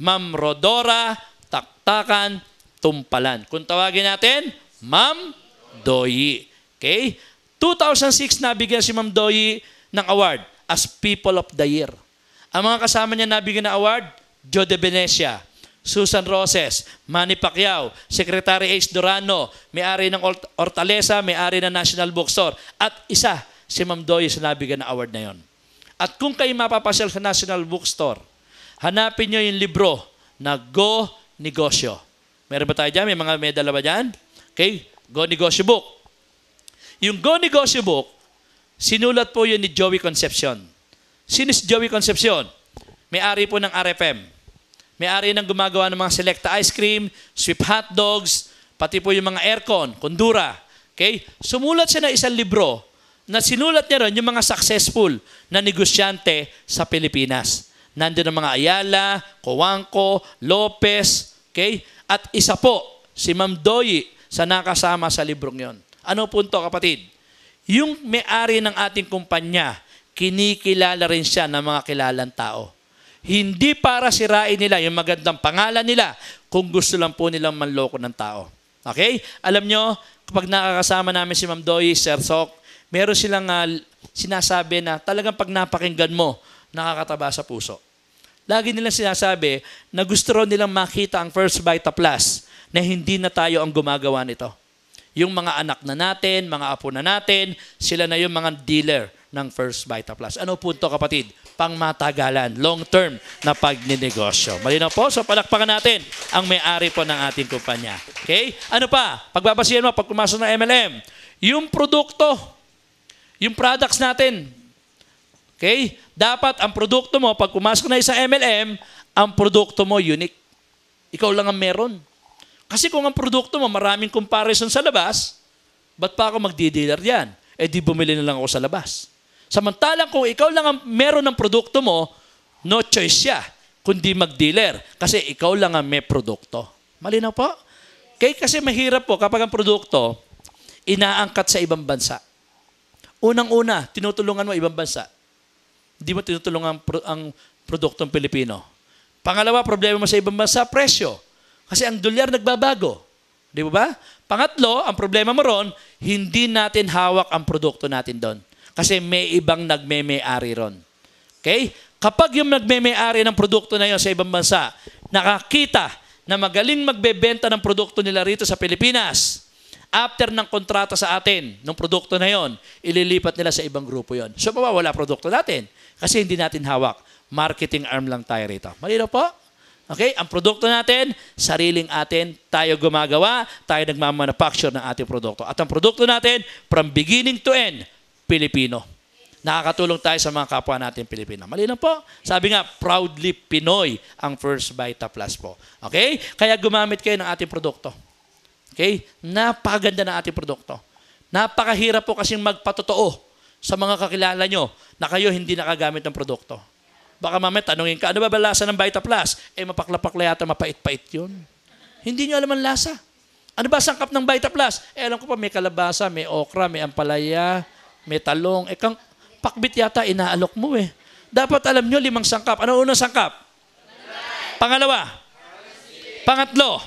Ma'am Rodora Taktakan Tumpalan. Kung tawagin natin, Ma'am Doyi. Okay? 2006 nabigyan si Ma'am Doyi ng award as People of the Year. Ang mga kasama niya nabigyan ng award, Joe de Venecia, Susan Roses, Manny Pacquiao, Secretary H. Durano, may-ari ng Hortaleza, may-ari ng National Bookstore, at isa, si Ma'am Doy sa Nabigan na award na yon. At kung kayo mapapasyal sa National Bookstore, hanapin nyo yung libro na Go Negosyo. Meron ba tayo dyan? May mga medal ba dyan? Okay, Go Negosyo Book. Yung Go Negosyo Book, sinulat po yun ni Joey Concepcion. Sino si Joey Concepcion? May-ari po ng RFM may-ari ng gumagawa ng mga selecta ice cream, sweet hot dogs, pati po yung mga aircon, kundura. Okay? Sumulat siya na isang libro na sinulat niya ron yung mga successful na negosyante sa Pilipinas. Nandiyan ang mga Ayala, Coangco, Lopez, okay? At isa po, si Ma'am Doyi sa nakasama sa librong yon. Ano punto kapatid? Yung may-ari ng ating kumpanya, kinikilala rin siya ng mga kilalang tao. Hindi para sirain nila yung magandang pangalan nila kung gusto lang po nilang manloko ng tao. Okay? Alam nyo, kapag nakakasama namin si Ma'am Doy, Sir Sok, meron silang uh, sinasabi na talagang pag napakinggan mo, nakakataba sa puso. Lagi nilang sinasabi na gusto ron nilang makita ang First Vita Plus na hindi na tayo ang gumagawa nito. Yung mga anak na natin, mga apo na natin, sila na yung mga dealer ng First Vita Plus. Ano punto kapatid? pangmatagalan, long term na pagninegosyo. Malinaw po, so palakpakan natin ang may-ari po ng ating kumpanya. Okay? Ano pa? Pagbabasihan mo pag pumasok ng MLM, yung produkto, yung products natin. Okay? Dapat ang produkto mo, pag pumasok na sa MLM, ang produkto mo unique. Ikaw lang ang meron. Kasi kung ang produkto mo, maraming comparison sa labas, ba't pa ako magdi-dealer yan? Eh di bumili na lang ako sa labas. Samantalang kung ikaw lang ang meron ng produkto mo, no choice siya kundi mag-dealer kasi ikaw lang ang may produkto. Malinaw po? Kaya kasi mahirap po kapag ang produkto inaangkat sa ibang bansa. Unang-una, tinutulungan mo ibang bansa. Hindi mo tinutulungan ang, produktong Pilipino. Pangalawa, problema mo sa ibang bansa, presyo. Kasi ang dolyar nagbabago. Di ba ba? Pangatlo, ang problema mo ron, hindi natin hawak ang produkto natin doon. Kasi may ibang nagmeme-ari ron. Okay? Kapag yung nagmeme-ari ng produkto na yon sa ibang bansa, nakakita na magaling magbebenta ng produkto nila rito sa Pilipinas, after ng kontrata sa atin, ng produkto na yon, ililipat nila sa ibang grupo yon. So, mawawala produkto natin kasi hindi natin hawak. Marketing arm lang tayo rito. Malino po? Okay? Ang produkto natin, sariling atin, tayo gumagawa, tayo nagmamanufacture ng ating produkto. At ang produkto natin, from beginning to end, Pilipino. Nakakatulong tayo sa mga kapwa natin Pilipino. Mali lang po. Sabi nga, proudly Pinoy ang First Vita Plus po. Okay? Kaya gumamit kayo ng ating produkto. Okay? Napaganda ng ating produkto. Napakahirap po kasing magpatotoo sa mga kakilala nyo na kayo hindi nakagamit ng produkto. Baka mamaya tanungin ka, ano ba ba lasa ng Vita Plus? Eh, mapaklapakla yata, mapait-pait yun. Hindi nyo alam ang lasa. Ano ba sangkap ng Vita Plus? Eh, alam ko pa, may kalabasa, may okra, may ampalaya, may talong. Eh, kang pakbit yata inaalok mo eh. Dapat alam nyo, limang sangkap. Ano unang sangkap? Pangalawa? Pangatlo?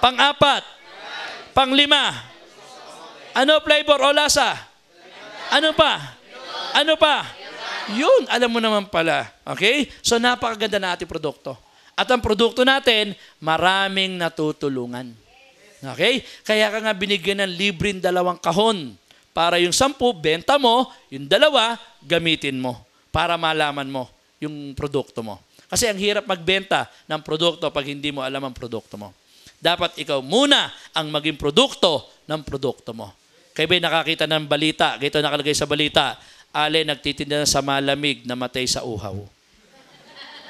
Pangapat? Panglima? Ano flavor o lasa? Ano pa? Ano pa? Yun, alam mo naman pala. Okay? So napakaganda na ating produkto. At ang produkto natin, maraming natutulungan. Okay? Kaya ka nga binigyan ng libreng dalawang kahon para yung sampu, benta mo. Yung dalawa, gamitin mo. Para malaman mo yung produkto mo. Kasi ang hirap magbenta ng produkto pag hindi mo alam ang produkto mo. Dapat ikaw muna ang maging produkto ng produkto mo. Kaya ba nakakita ng balita? Gito nakalagay sa balita. Ale, nagtitinda na sa malamig, namatay sa uhaw.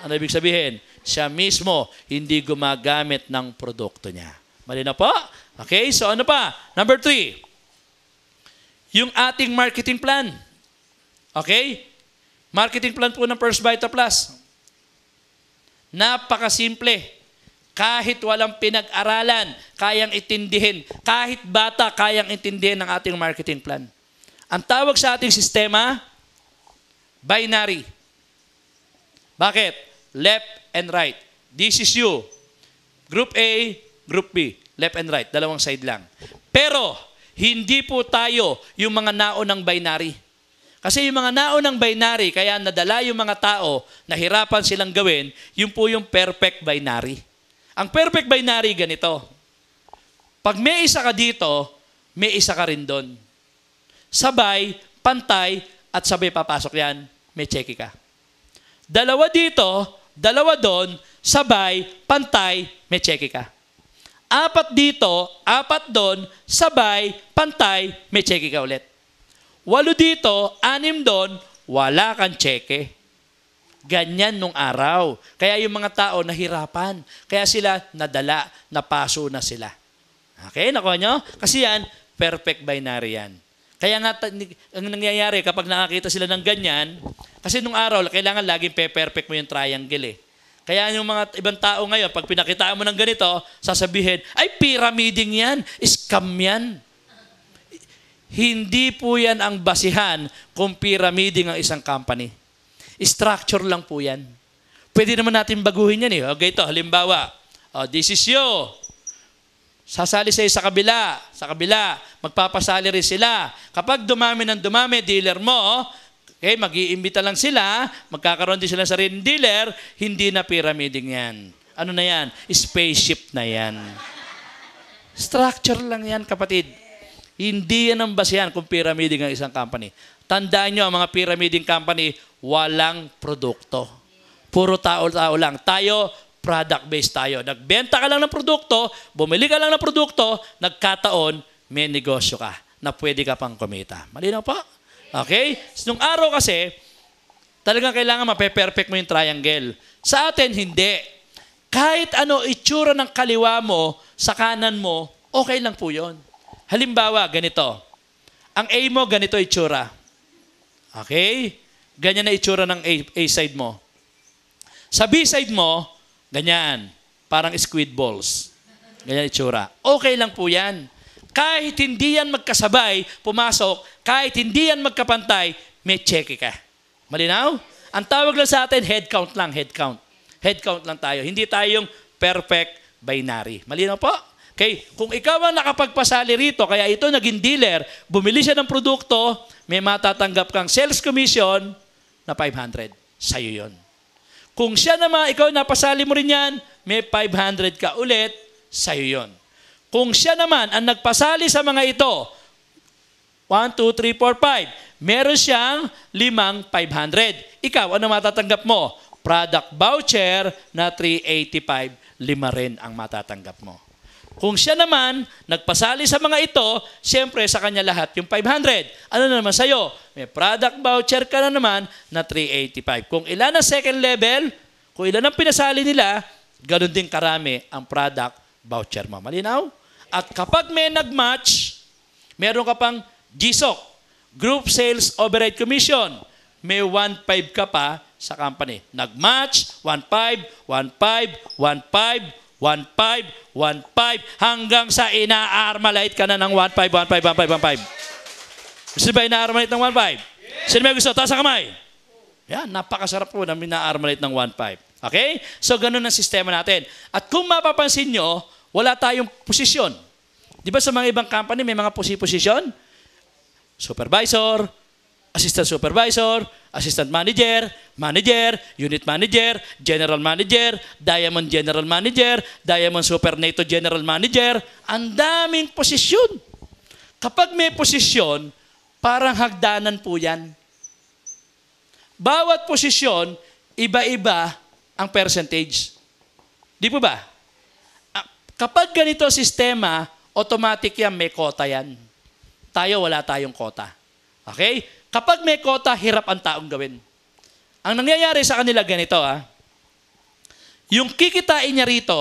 Ano ibig sabihin? Siya mismo hindi gumagamit ng produkto niya. Mali na po? Okay, so ano pa? Number three yung ating marketing plan. Okay? Marketing plan po ng First Vita Plus. Napakasimple. Kahit walang pinag-aralan, kayang itindihin. Kahit bata, kayang intindihin ng ating marketing plan. Ang tawag sa ating sistema, binary. Bakit? Left and right. This is you. Group A, Group B. Left and right. Dalawang side lang. Pero, hindi po tayo yung mga nao ng binary. Kasi yung mga nao ng binary, kaya nadala yung mga tao, nahirapan silang gawin, yun po yung perfect binary. Ang perfect binary ganito. Pag may isa ka dito, may isa ka rin doon. Sabay, pantay, at sabay papasok yan, may checky ka. Dalawa dito, dalawa doon, sabay, pantay, may checky ka apat dito, apat doon, sabay, pantay, may cheque ka ulit. Walo dito, anim doon, wala kang cheque. Ganyan nung araw. Kaya yung mga tao nahirapan. Kaya sila nadala, napaso na sila. Okay, nakuha nyo? Kasi yan, perfect binary yan. Kaya nga, ang nangyayari kapag nakakita sila ng ganyan, kasi nung araw, kailangan laging pe-perfect mo yung triangle eh. Kaya yung mga ibang tao ngayon, pag pinakitaan mo ng ganito, sasabihin, ay pyramiding yan, scam yan. Hindi po yan ang basihan kung pyramiding ang isang company. Structure lang po yan. Pwede naman natin baguhin yan eh. Okay ito, halimbawa, oh, this is you. Sasali sa'yo sa kabila, sa kabila, magpapasalary sila. Kapag dumami ng dumami, dealer mo, Okay, eh, mag-iimbita lang sila, magkakaroon din sila sa rin dealer, hindi na pyramiding yan. Ano na yan? Spaceship na yan. Structure lang yan, kapatid. Hindi yan ang basihan kung pyramiding ang isang company. Tandaan nyo, ang mga pyramiding company, walang produkto. Puro tao-tao lang. Tayo, product-based tayo. Nagbenta ka lang ng produkto, bumili ka lang ng produkto, nagkataon, may negosyo ka na pwede ka pang kumita. Malinaw po? Okay? So, nung araw kasi, talagang kailangan mape-perfect mo yung triangle. Sa atin, hindi. Kahit ano itsura ng kaliwa mo sa kanan mo, okay lang po yun. Halimbawa, ganito. Ang A mo, ganito itsura. Okay? Ganyan na itsura ng A, A side mo. Sa B side mo, ganyan. Parang squid balls. Ganyan itsura. Okay lang po yan. Kahit hindi yan magkasabay, pumasok, kahit hindi yan magkapantay, may check ka. Malinaw? Ang tawag lang sa atin, head count lang, head count. Head count lang tayo. Hindi tayo yung perfect binary. Malinaw po? Okay, kung ikaw ang nakapagpasali rito, kaya ito naging dealer, bumili siya ng produkto, may matatanggap kang sales commission na 500. Sa'yo yon. Kung siya naman, ikaw napasali mo rin yan, may 500 ka ulit, sa'yo yon. Kung siya naman ang nagpasali sa mga ito, 1, 2, 3, 4, 5, meron siyang limang 500. Ikaw, ano matatanggap mo? Product voucher na 385, lima rin ang matatanggap mo. Kung siya naman nagpasali sa mga ito, siyempre sa kanya lahat yung 500. Ano na naman sa'yo? May product voucher ka na naman na 385. Kung ilan ang second level, kung ilan ang pinasali nila, ganun din karami ang product voucher mo. Malinaw? At kapag may nag-match, meron ka pang GSOC, Group Sales Override Commission. May 1.5 ka pa sa company. Nag-match, 1.5, 1.5, 1.5, 1.5, 1.5, hanggang sa inaarmalite ka na ng 1.5, 1.5, 1.5, 1.5. Gusto ba inaarmalite ng 1.5? Sino may gusto? Taas ang kamay. Yan, napakasarap po na minaarmalate ng 1.5. Okay? So, ganun ang sistema natin. At kung mapapansin nyo, wala tayong posisyon. Di ba sa mga ibang company, may mga posisyon? Supervisor, assistant supervisor, assistant manager, manager, unit manager, general manager, diamond general manager, diamond super supernato general manager. Ang daming posisyon. Kapag may posisyon, parang hagdanan po yan. Bawat posisyon, iba-iba ang percentage. Di po ba? Kapag ganito sistema, automatic yan, may kota yan. Tayo wala tayong kota. Okay? Kapag may kota, hirap ang taong gawin. Ang nangyayari sa kanila ganito, ah. Yung kikitain niya rito,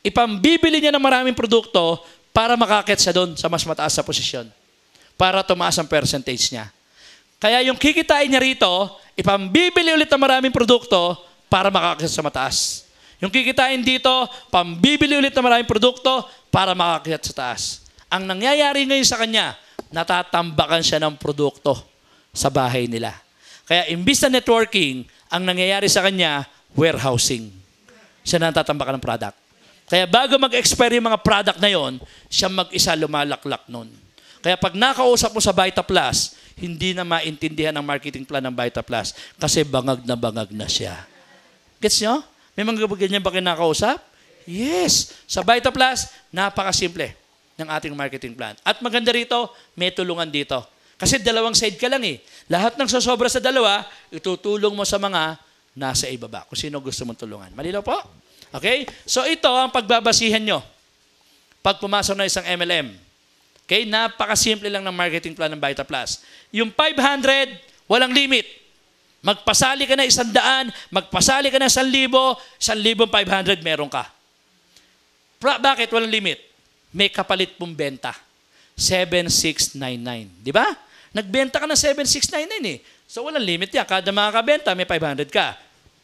ipambibili niya ng maraming produkto para makakit siya doon sa mas mataas sa posisyon. Para tumaas ang percentage niya. Kaya yung kikitain niya rito, ipambibili ulit ng maraming produkto para makakit sa mataas. Yung kikitain dito, pambibili ulit ng maraming produkto para makakyat sa taas. Ang nangyayari ngayon sa kanya, natatambakan siya ng produkto sa bahay nila. Kaya imbis na networking, ang nangyayari sa kanya, warehousing. Siya natatambakan ng product. Kaya bago mag-expire yung mga product na yon, siya mag-isa lumalaklak nun. Kaya pag nakausap mo sa Vita Plus, hindi na maintindihan ang marketing plan ng Vita Plus kasi bangag na bangag na siya. Gets nyo? May mga ganyan ba kinakausap? Yes. Sa VitaPlus, napakasimple ng ating marketing plan. At maganda rito, may tulungan dito. Kasi dalawang side ka lang eh. Lahat ng sasobra sa dalawa, itutulong mo sa mga nasa ibaba. Kung sino gusto mong tulungan. Malilo po? Okay? So ito ang pagbabasihan nyo pag pumasok na isang MLM. Okay? Napakasimple lang ng marketing plan ng Vita Plus. Yung 500, walang limit. Magpasali ka na isang daan, magpasali ka na isang libo, isang libong 500 meron ka. Pra, bakit? Walang limit. May kapalit pong benta. 7699. Di ba? Nagbenta ka ng 7699 eh. So walang limit yan. Kada mga makakabenta, may 500 ka.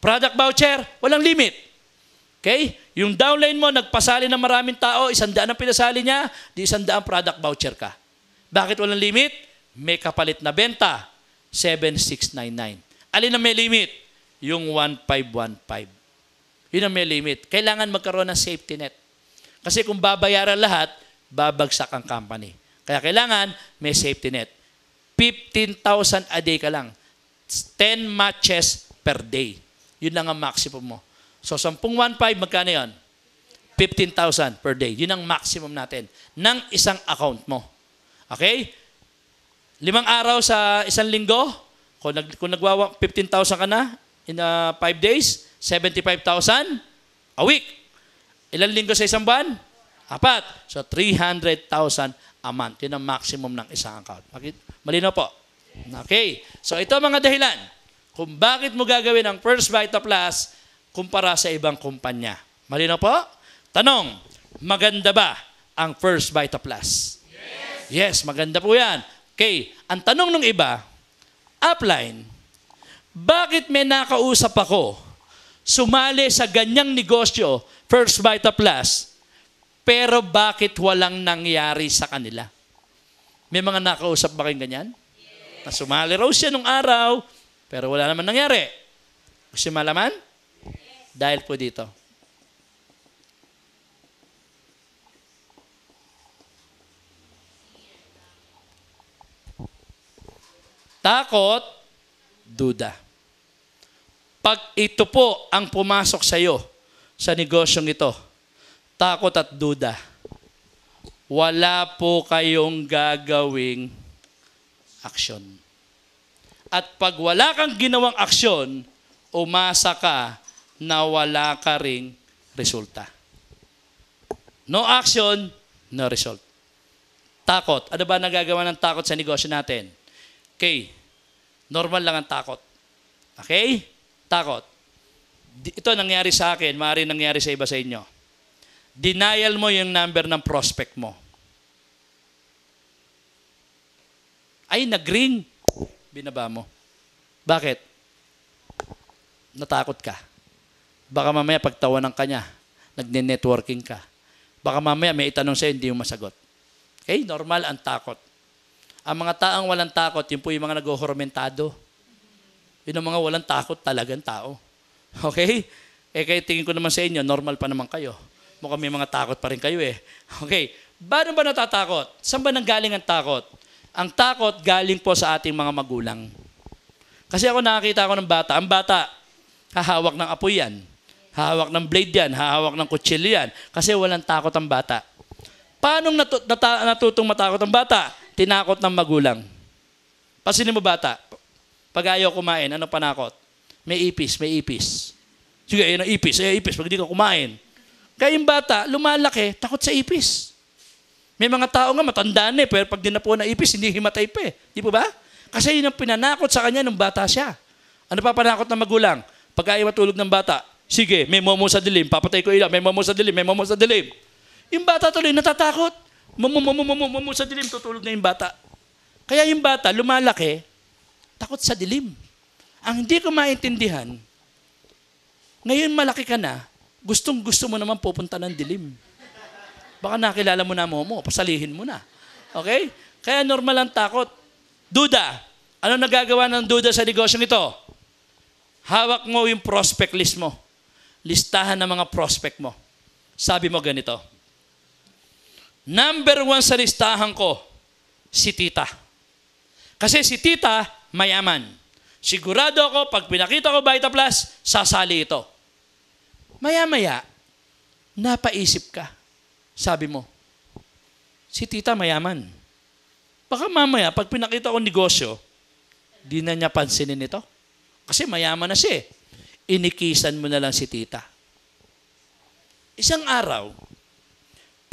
Product voucher, walang limit. Okay? Yung downline mo, nagpasali ng maraming tao, isang daan ang pinasali niya, di isang daan product voucher ka. Bakit walang limit? May kapalit na benta. 7699. Alin ang may limit? Yung 1515. Yun ang may limit. Kailangan magkaroon ng safety net. Kasi kung babayaran lahat, babagsak ang company. Kaya kailangan may safety net. 15,000 a day ka lang. 10 matches per day. Yun lang ang maximum mo. So, 10 1.5, magkano yun? 15,000 per day. Yun ang maximum natin ng isang account mo. Okay? Limang araw sa isang linggo, kung, nag, kung nagwawa, 15,000 ka na in 5 uh, days, 75,000 a week. Ilan linggo sa isang buwan? Apat. So, 300,000 a month. Yun ang maximum ng isang account. Malinaw po? Okay. So, ito mga dahilan kung bakit mo gagawin ang First Vita Plus kumpara sa ibang kumpanya. Malinaw po? Tanong, maganda ba ang First Vita Plus? Yes, yes maganda po yan. Okay, ang tanong ng iba, upline, bakit may nakausap ako sumali sa ganyang negosyo, First Vita Plus, pero bakit walang nangyari sa kanila? May mga nakausap ba kayong ganyan? Yes. Na sumali raw siya nung araw, pero wala naman nangyari. Gusto malaman? Dahil po dito. Takot, duda. Pag ito po ang pumasok sa iyo sa negosyong ito, takot at duda, wala po kayong gagawing aksyon. At pag wala kang ginawang aksyon, umasa ka na wala ka ring resulta. No action, no result. Takot. Ano ba nagagawa ng takot sa negosyo natin? Okay. Normal lang ang takot. Okay? Takot. Ito nangyari sa akin, maaari nangyari sa iba sa inyo. Denial mo yung number ng prospect mo. Ay, nagring. Binaba mo. Bakit? Natakot ka. Baka mamaya pagtawanan ng kanya, nagne-networking ka. Baka mamaya may itanong sa'yo, hindi mo masagot. Okay? Normal ang takot. Ang mga taang walang takot, yun po yung mga nagohormentado. Yun ang mga walang takot talagang tao. Okay? Eh kaya tingin ko naman sa inyo, normal pa naman kayo. Mukhang may mga takot pa rin kayo eh. Okay. Paano ba natatakot? Saan ba nanggaling ang takot? Ang takot galing po sa ating mga magulang. Kasi ako nakakita ako ng bata. Ang bata, hahawak ng apoy yan. Hahawak ng blade yan. Hahawak ng kutsilyo yan. Kasi walang takot ang bata. Paano natutong matakot ang bata? tinakot ng magulang. Pansinin mo bata, pag ayaw kumain, ano panakot? May ipis, may ipis. Sige, ayun ang ipis, ayun eh, ipis, pag hindi ka kumain. Kaya yung bata, lumalaki, takot sa ipis. May mga tao nga matanda na eh, pero pag dinapuan na ipis, hindi himatay pa eh. Di ba ba? Kasi yun ang pinanakot sa kanya nung bata siya. Ano pa panakot ng magulang? Pag ayaw matulog ng bata, sige, may momo sa dilim, papatay ko ilaw, may momo sa dilim, may momo sa dilim. Yung bata tuloy natatakot. Mumumumumumumu sa dilim, tutulog na yung bata. Kaya yung bata, lumalaki, takot sa dilim. Ang hindi ko maintindihan, ngayon malaki ka na, gustong gusto mo naman pupunta ng dilim. Baka nakilala mo na mo, mo pasalihin mo na. Okay? Kaya normal ang takot. Duda. Ano nagagawa ng duda sa negosyo nito? Hawak mo yung prospect list mo. Listahan ng mga prospect mo. Sabi mo ganito, Number one sa listahan ko, si tita. Kasi si tita, mayaman. Sigurado ako, pag pinakita ko Vita Plus, sasali ito. Maya-maya, napaisip ka. Sabi mo, si tita mayaman. Baka mamaya, pag pinakita ko negosyo, di na niya pansinin ito. Kasi mayaman na siya eh. Inikisan mo na lang si tita. Isang araw,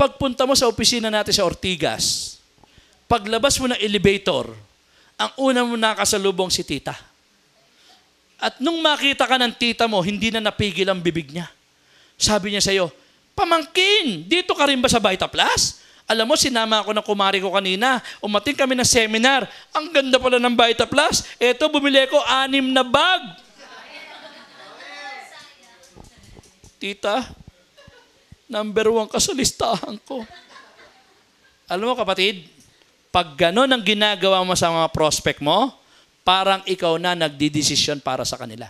Pagpunta mo sa opisina natin sa Ortigas, paglabas mo ng elevator, ang una mo nakasalubong si tita. At nung makita ka ng tita mo, hindi na napigil ang bibig niya. Sabi niya sa'yo, Pamangkin, dito ka rin ba sa Vita Plus? Alam mo, sinama ako ng kumari ko kanina. Umating kami ng seminar. Ang ganda pala ng Vita Plus. Eto, bumili ko anim na bag. Tita, Number one ka sa listahan ko. Alam mo kapatid, pag gano'n ang ginagawa mo sa mga prospect mo, parang ikaw na nagdidesisyon para sa kanila.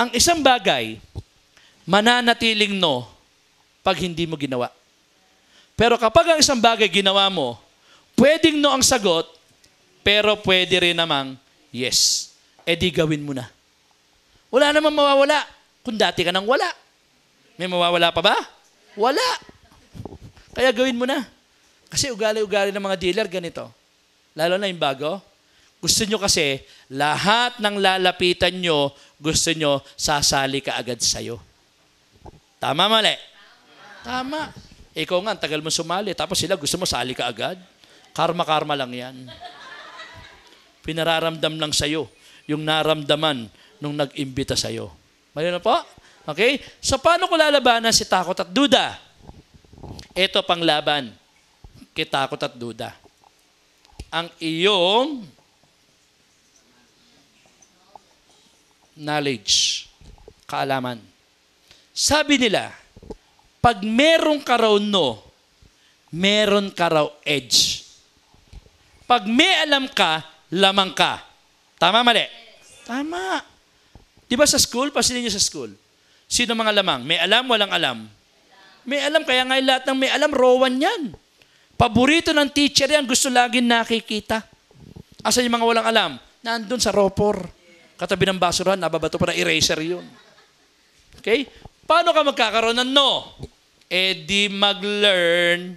Ang isang bagay, mananatiling no pag hindi mo ginawa. Pero kapag ang isang bagay ginawa mo, pwedeng no ang sagot, pero pwede rin namang yes. E di gawin mo na. Wala namang mawawala kung dati ka nang wala. May mawawala pa ba? Wala. Kaya gawin mo na. Kasi ugali-ugali ng mga dealer ganito. Lalo na yung bago. Gusto nyo kasi, lahat ng lalapitan nyo, gusto nyo, sasali ka agad sa'yo. Tama, mali? Tama. Tama. Ikaw nga, tagal mo sumali. Tapos sila, gusto mo, sali ka agad. Karma-karma lang yan. Pinararamdam lang sa'yo yung naramdaman nung nag-imbita sa'yo. Mali na po? Okay? So paano ko lalabanan si takot at duda? Ito pang laban. Kay takot at duda. Ang iyong knowledge, kaalaman. Sabi nila, pag meron karaw no, meron karaw edge. Pag may alam ka, lamang ka. Tama, mali? Tama. Di ba sa school? Pasilin niyo sa school. Sino mga lamang? May alam, walang alam? May alam, kaya nga lahat ng may alam, rowan yan. Paborito ng teacher yan, gusto laging nakikita. Asa yung mga walang alam? Nandun sa ropor. Katabi ng basurahan, nababato pa na eraser yun. Okay? Paano ka magkakaroon ng no? Eh di mag-learn.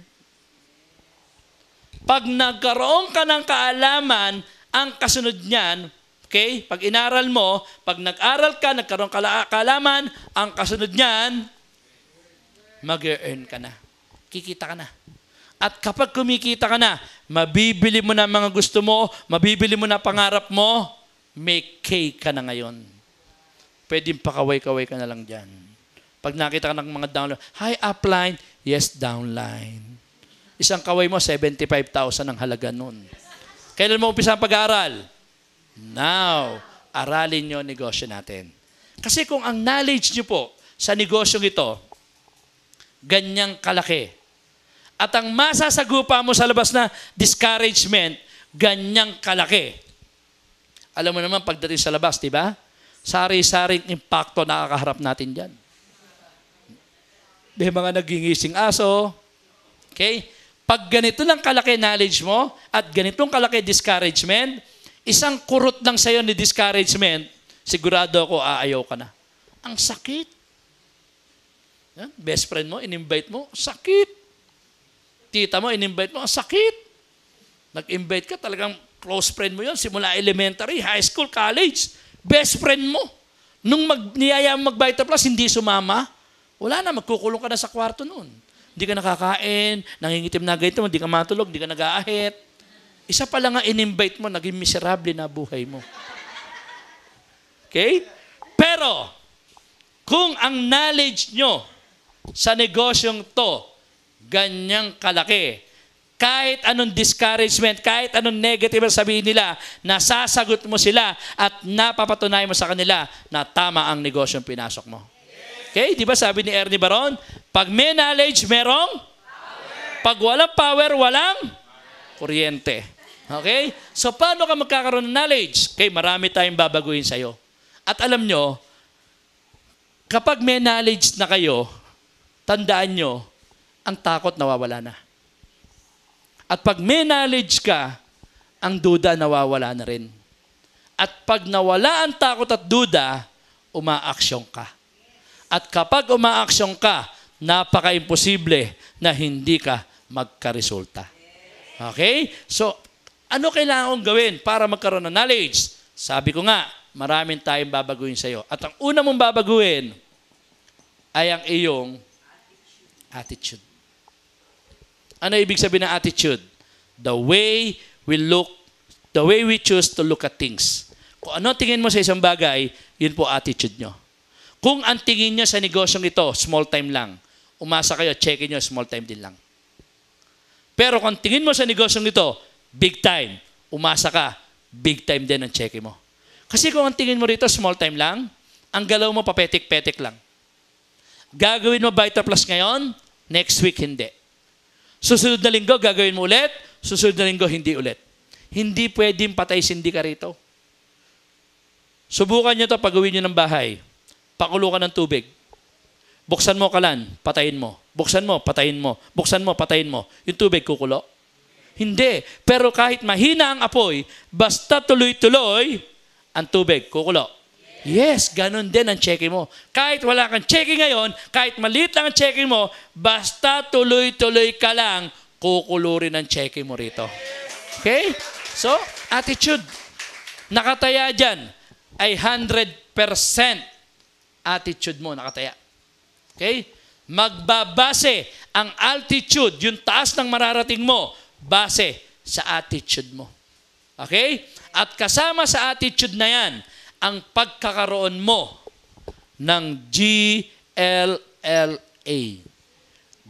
Pag nagkaroon ka ng kaalaman, ang kasunod niyan, Okay? Pag inaral mo, pag nag-aral ka, nagkaroon ka kalaman, ang kasunod niyan, mag-earn ka na. Kikita ka na. At kapag kumikita ka na, mabibili mo na mga gusto mo, mabibili mo na pangarap mo, may cake ka na ngayon. Pwedeng pakaway-kaway ka na lang dyan. Pag nakita ka ng mga downline, hi upline, yes downline. Isang kaway mo, 75,000 ang halaga nun. Kailan mo umpisa ang pag-aaral? Now, aralin nyo ang negosyo natin. Kasi kung ang knowledge nyo po sa negosyo ito, ganyang kalaki. At ang masasagupa mo sa labas na discouragement, ganyang kalaki. Alam mo naman pagdating sa labas, di ba? Sari-saring impacto na kakaharap natin dyan. May mga nagingising aso. Okay? Pag ganito ng kalaki knowledge mo at ganitong kalaki discouragement, Isang kurot lang sa'yo ni discouragement, sigurado ako aayaw ah, ka na. Ang sakit. Yan, best friend mo, in-invite mo, sakit. Tita mo, in-invite mo, sakit. Nag-invite ka, talagang close friend mo yon simula elementary, high school, college. Best friend mo. Nung mag, niyaya mag Plus, hindi sumama, wala na, magkukulong ka na sa kwarto noon. Hindi ka nakakain, nangingitim na ganito, hindi ka matulog, hindi ka nag-aahit. Isa pa lang ang in-invite mo, naging miserable na buhay mo. Okay? Pero, kung ang knowledge nyo sa negosyong to, ganyang kalaki, kahit anong discouragement, kahit anong negative sabihin nila, nasasagot mo sila at napapatunay mo sa kanila na tama ang negosyong pinasok mo. Okay? Di ba sabi ni Ernie Baron, pag may knowledge, merong? Power. Pag walang power, walang? Power. Kuryente. Okay? So, paano ka magkakaroon ng knowledge? Okay, marami tayong babaguhin sa'yo. At alam nyo, kapag may knowledge na kayo, tandaan nyo, ang takot nawawala na. At pag may knowledge ka, ang duda nawawala na rin. At pag nawala ang takot at duda, umaaksyon ka. At kapag umaaksyon ka, napaka-imposible na hindi ka magkaresulta. Okay? So, ano kailangan kong gawin para magkaroon ng knowledge? Sabi ko nga, maraming tayong babaguhin sa iyo. At ang una mong babaguhin ay ang iyong attitude. Ano ibig sabihin ng attitude? The way we look, the way we choose to look at things. Kung ano tingin mo sa isang bagay, yun po attitude nyo. Kung ang tingin nyo sa negosyong ito, small time lang, umasa kayo, checkin nyo, small time din lang. Pero kung tingin mo sa negosyong ito, big time. Umasa ka, big time din ang cheque mo. Kasi kung ang tingin mo rito, small time lang, ang galaw mo, papetik-petik lang. Gagawin mo Vita Plus ngayon, next week hindi. Susunod na linggo, gagawin mo ulit, susunod na linggo, hindi ulit. Hindi pwedeng patay sindi ka rito. Subukan nyo to pag uwi nyo ng bahay. Pakulo ka ng tubig. Buksan mo kalan, patayin mo. Buksan mo, patayin mo. Buksan mo, patayin mo. Yung tubig kukulo. Hindi. Pero kahit mahina ang apoy, basta tuloy-tuloy ang tubig, kukulo. Yes, ganun din ang checking mo. Kahit wala kang checking ngayon, kahit maliit lang ang checking mo, basta tuloy-tuloy ka lang, kukulo rin ang checking mo rito. Okay? So, attitude. Nakataya dyan ay 100% attitude mo nakataya. Okay? Magbabase ang altitude, yung taas ng mararating mo, base sa attitude mo. Okay? At kasama sa attitude na yan, ang pagkakaroon mo ng GLLA.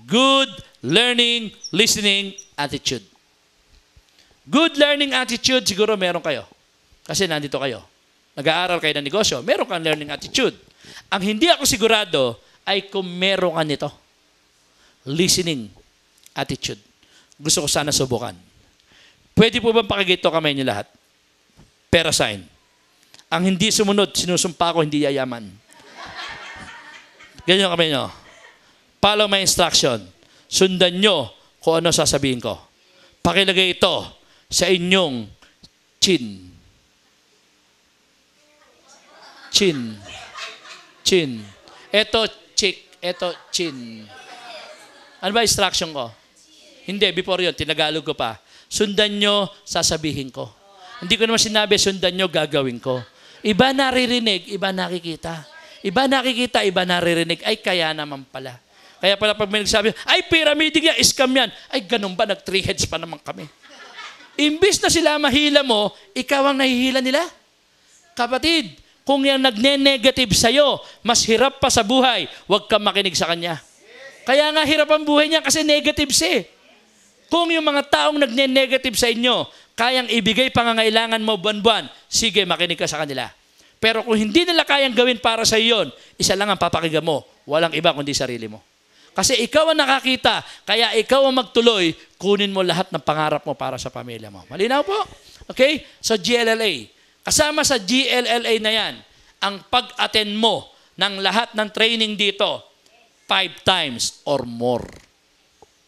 Good Learning Listening Attitude. Good learning attitude, siguro meron kayo. Kasi nandito kayo. Nag-aaral kayo ng negosyo, meron kang learning attitude. Ang hindi ako sigurado ay kung meron ka nito. Listening attitude. Gusto ko sana subukan. Pwede po bang pakagito kamay niyo lahat? Pera sign. Ang hindi sumunod, sinusumpa ko, hindi yayaman. Ganyan kamay niyo. Follow my instruction. Sundan niyo kung ano sasabihin ko. Pakilagay ito sa inyong chin. Chin. Chin. Ito, chick. Ito, chin. Ano ba instruction ko? Hindi, before yun, tinagalog ko pa. Sundan nyo, sasabihin ko. Hindi ko naman sinabi, sundan nyo, gagawin ko. Iba naririnig, iba nakikita. Iba nakikita, iba naririnig. Ay, kaya naman pala. Kaya pala pag may nagsabi, ay, pyramid yan, scam yan. Ay, ganun ba? Nag-three heads pa naman kami. Imbis na sila mahila mo, ikaw ang nahihila nila. Kapatid, kung yung nagne-negative sa'yo, mas hirap pa sa buhay, huwag kang makinig sa kanya. Kaya nga hirap ang buhay niya kasi negative siya eh. Kung yung mga taong nagne-negative sa inyo, kayang ibigay pangangailangan mo buwan-buwan, sige, makinig ka sa kanila. Pero kung hindi nila kayang gawin para sa iyon, isa lang ang papakinggan mo. Walang iba kundi sarili mo. Kasi ikaw ang nakakita, kaya ikaw ang magtuloy, kunin mo lahat ng pangarap mo para sa pamilya mo. Malinaw po? Okay? So GLLA. Kasama sa GLLA na yan, ang pag-attend mo ng lahat ng training dito, five times or more.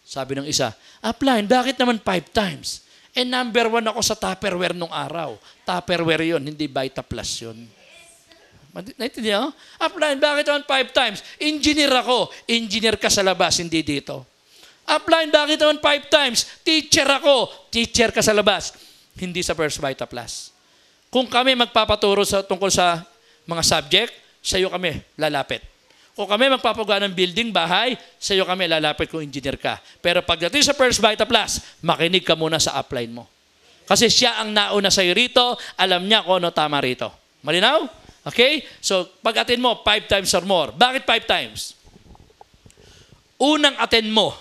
Sabi ng isa, Upline, bakit naman five times? Eh, number one ako sa Tupperware nung araw. Tupperware yon hindi Vita Plus yun. Naintindihan? Oh? Upline, bakit naman five times? Engineer ako. Engineer ka sa labas, hindi dito. Upline, bakit naman five times? Teacher ako. Teacher ka sa labas, hindi sa First Vita Plus. Kung kami magpapaturo sa tungkol sa mga subject, sa iyo kami lalapit. Kung kami magpapagawa ng building, bahay, sa iyo kami lalapit kung engineer ka. Pero pagdating sa First Vita Plus, makinig ka muna sa upline mo. Kasi siya ang nauna sa iyo rito, alam niya kung ano tama rito. Malinaw? Okay? So, pag atin mo, five times or more. Bakit five times? Unang atin mo,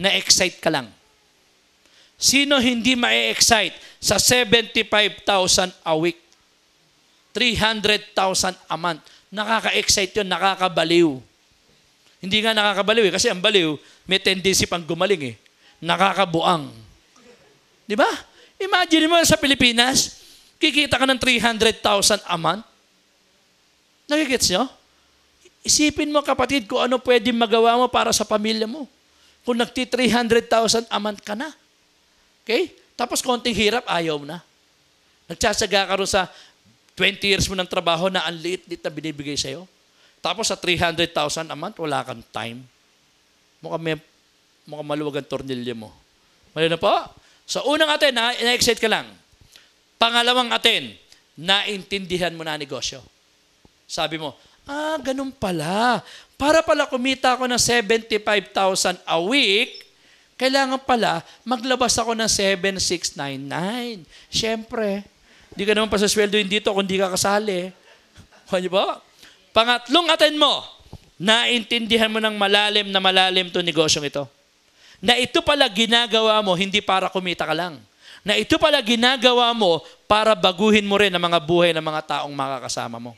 na-excite ka lang. Sino hindi ma-excite sa 75,000 a week? 300,000 a month Nakaka-excite yun, nakakabaliw. Hindi nga nakakabaliw eh, kasi ang baliw, may tendency pang gumaling eh. Nakakabuang. Di ba? Imagine mo sa Pilipinas, kikita ka ng 300,000 a month. Nagigits nyo? Isipin mo kapatid kung ano pwede magawa mo para sa pamilya mo. Kung nagti 300,000 a month ka na. Okay? Tapos konting hirap, ayaw na. Nagtsatsaga ka rin sa 20 years mo ng trabaho na ang liit-liit na binibigay sa'yo. Tapos sa 300,000 a month, wala kang time. Mukhang, may, mukhang maluwag ang tornilyo mo. Mali na po? Sa unang atin, ha, na-excite ka lang. Pangalawang atin, naintindihan mo na negosyo. Sabi mo, ah, ganun pala. Para pala kumita ako ng 75,000 a week, kailangan pala maglabas ako ng 7,699. Siyempre, hindi ka naman pasasweldoin dito kung di ka kasali. Ano ba? Pangatlong atin mo, naintindihan mo ng malalim na malalim to negosyong ito. Na ito pala ginagawa mo, hindi para kumita ka lang. Na ito pala ginagawa mo para baguhin mo rin ang mga buhay ng mga taong makakasama mo.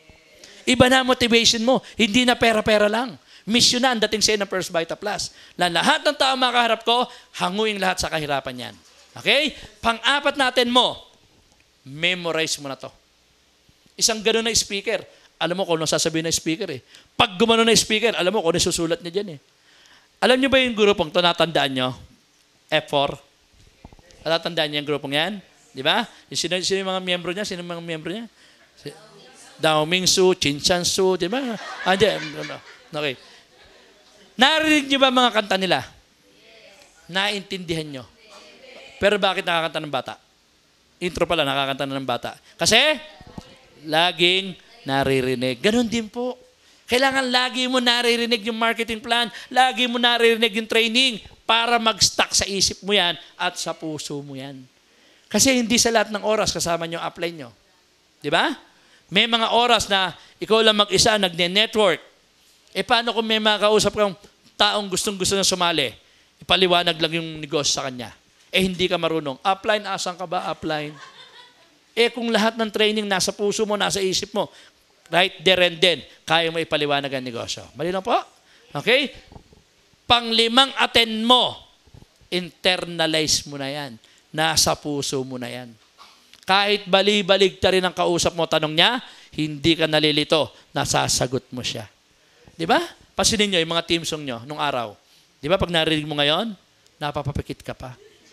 Iba na motivation mo, hindi na pera-pera lang. Mission na ang dating sa ng First Vita Plus. Na lahat ng tao makaharap ko, hanguin lahat sa kahirapan yan. Okay? Pang-apat natin mo, Memorize mo na to. Isang ganun na speaker. Alam mo kung ano sasabihin ng speaker eh. Pag gumano na speaker, alam mo kung ano susulat niya dyan eh. Alam niyo ba yung grupong to natandaan nyo? F4. Natatandaan niyo yung grupong yan? Di ba? Sino, sino yung mga miyembro niya? Sino yung mga miyembro niya? Si, Daoming Su, Chin Chan Su, di ba? Andiyan. Ah, okay. Narinig niyo ba mga kanta nila? Naintindihan niyo? Pero bakit nakakanta ng bata? Intro pala, nakakanta na ng bata. Kasi, laging naririnig. Ganon din po. Kailangan lagi mo naririnig yung marketing plan, lagi mo naririnig yung training para mag-stack sa isip mo yan at sa puso mo yan. Kasi hindi sa lahat ng oras kasama nyo apply nyo. Di ba? May mga oras na ikaw lang mag-isa, nagne-network. E paano kung may mga kausap kang taong gustong-gusto na sumali? Ipaliwanag lang yung negosyo sa kanya eh hindi ka marunong. Upline, asan ka ba? Upline. Eh kung lahat ng training nasa puso mo, nasa isip mo, right there and then, kaya mo ipaliwanag ang negosyo. Mali lang po? Okay? Panglimang attend mo, internalize mo na yan. Nasa puso mo na yan. Kahit bali-balig ta rin ang kausap mo, tanong niya, hindi ka nalilito, nasasagot mo siya. Di ba? Pasinin nyo yung mga team song niyo nung araw. Di ba pag narinig mo ngayon, napapapikit ka pa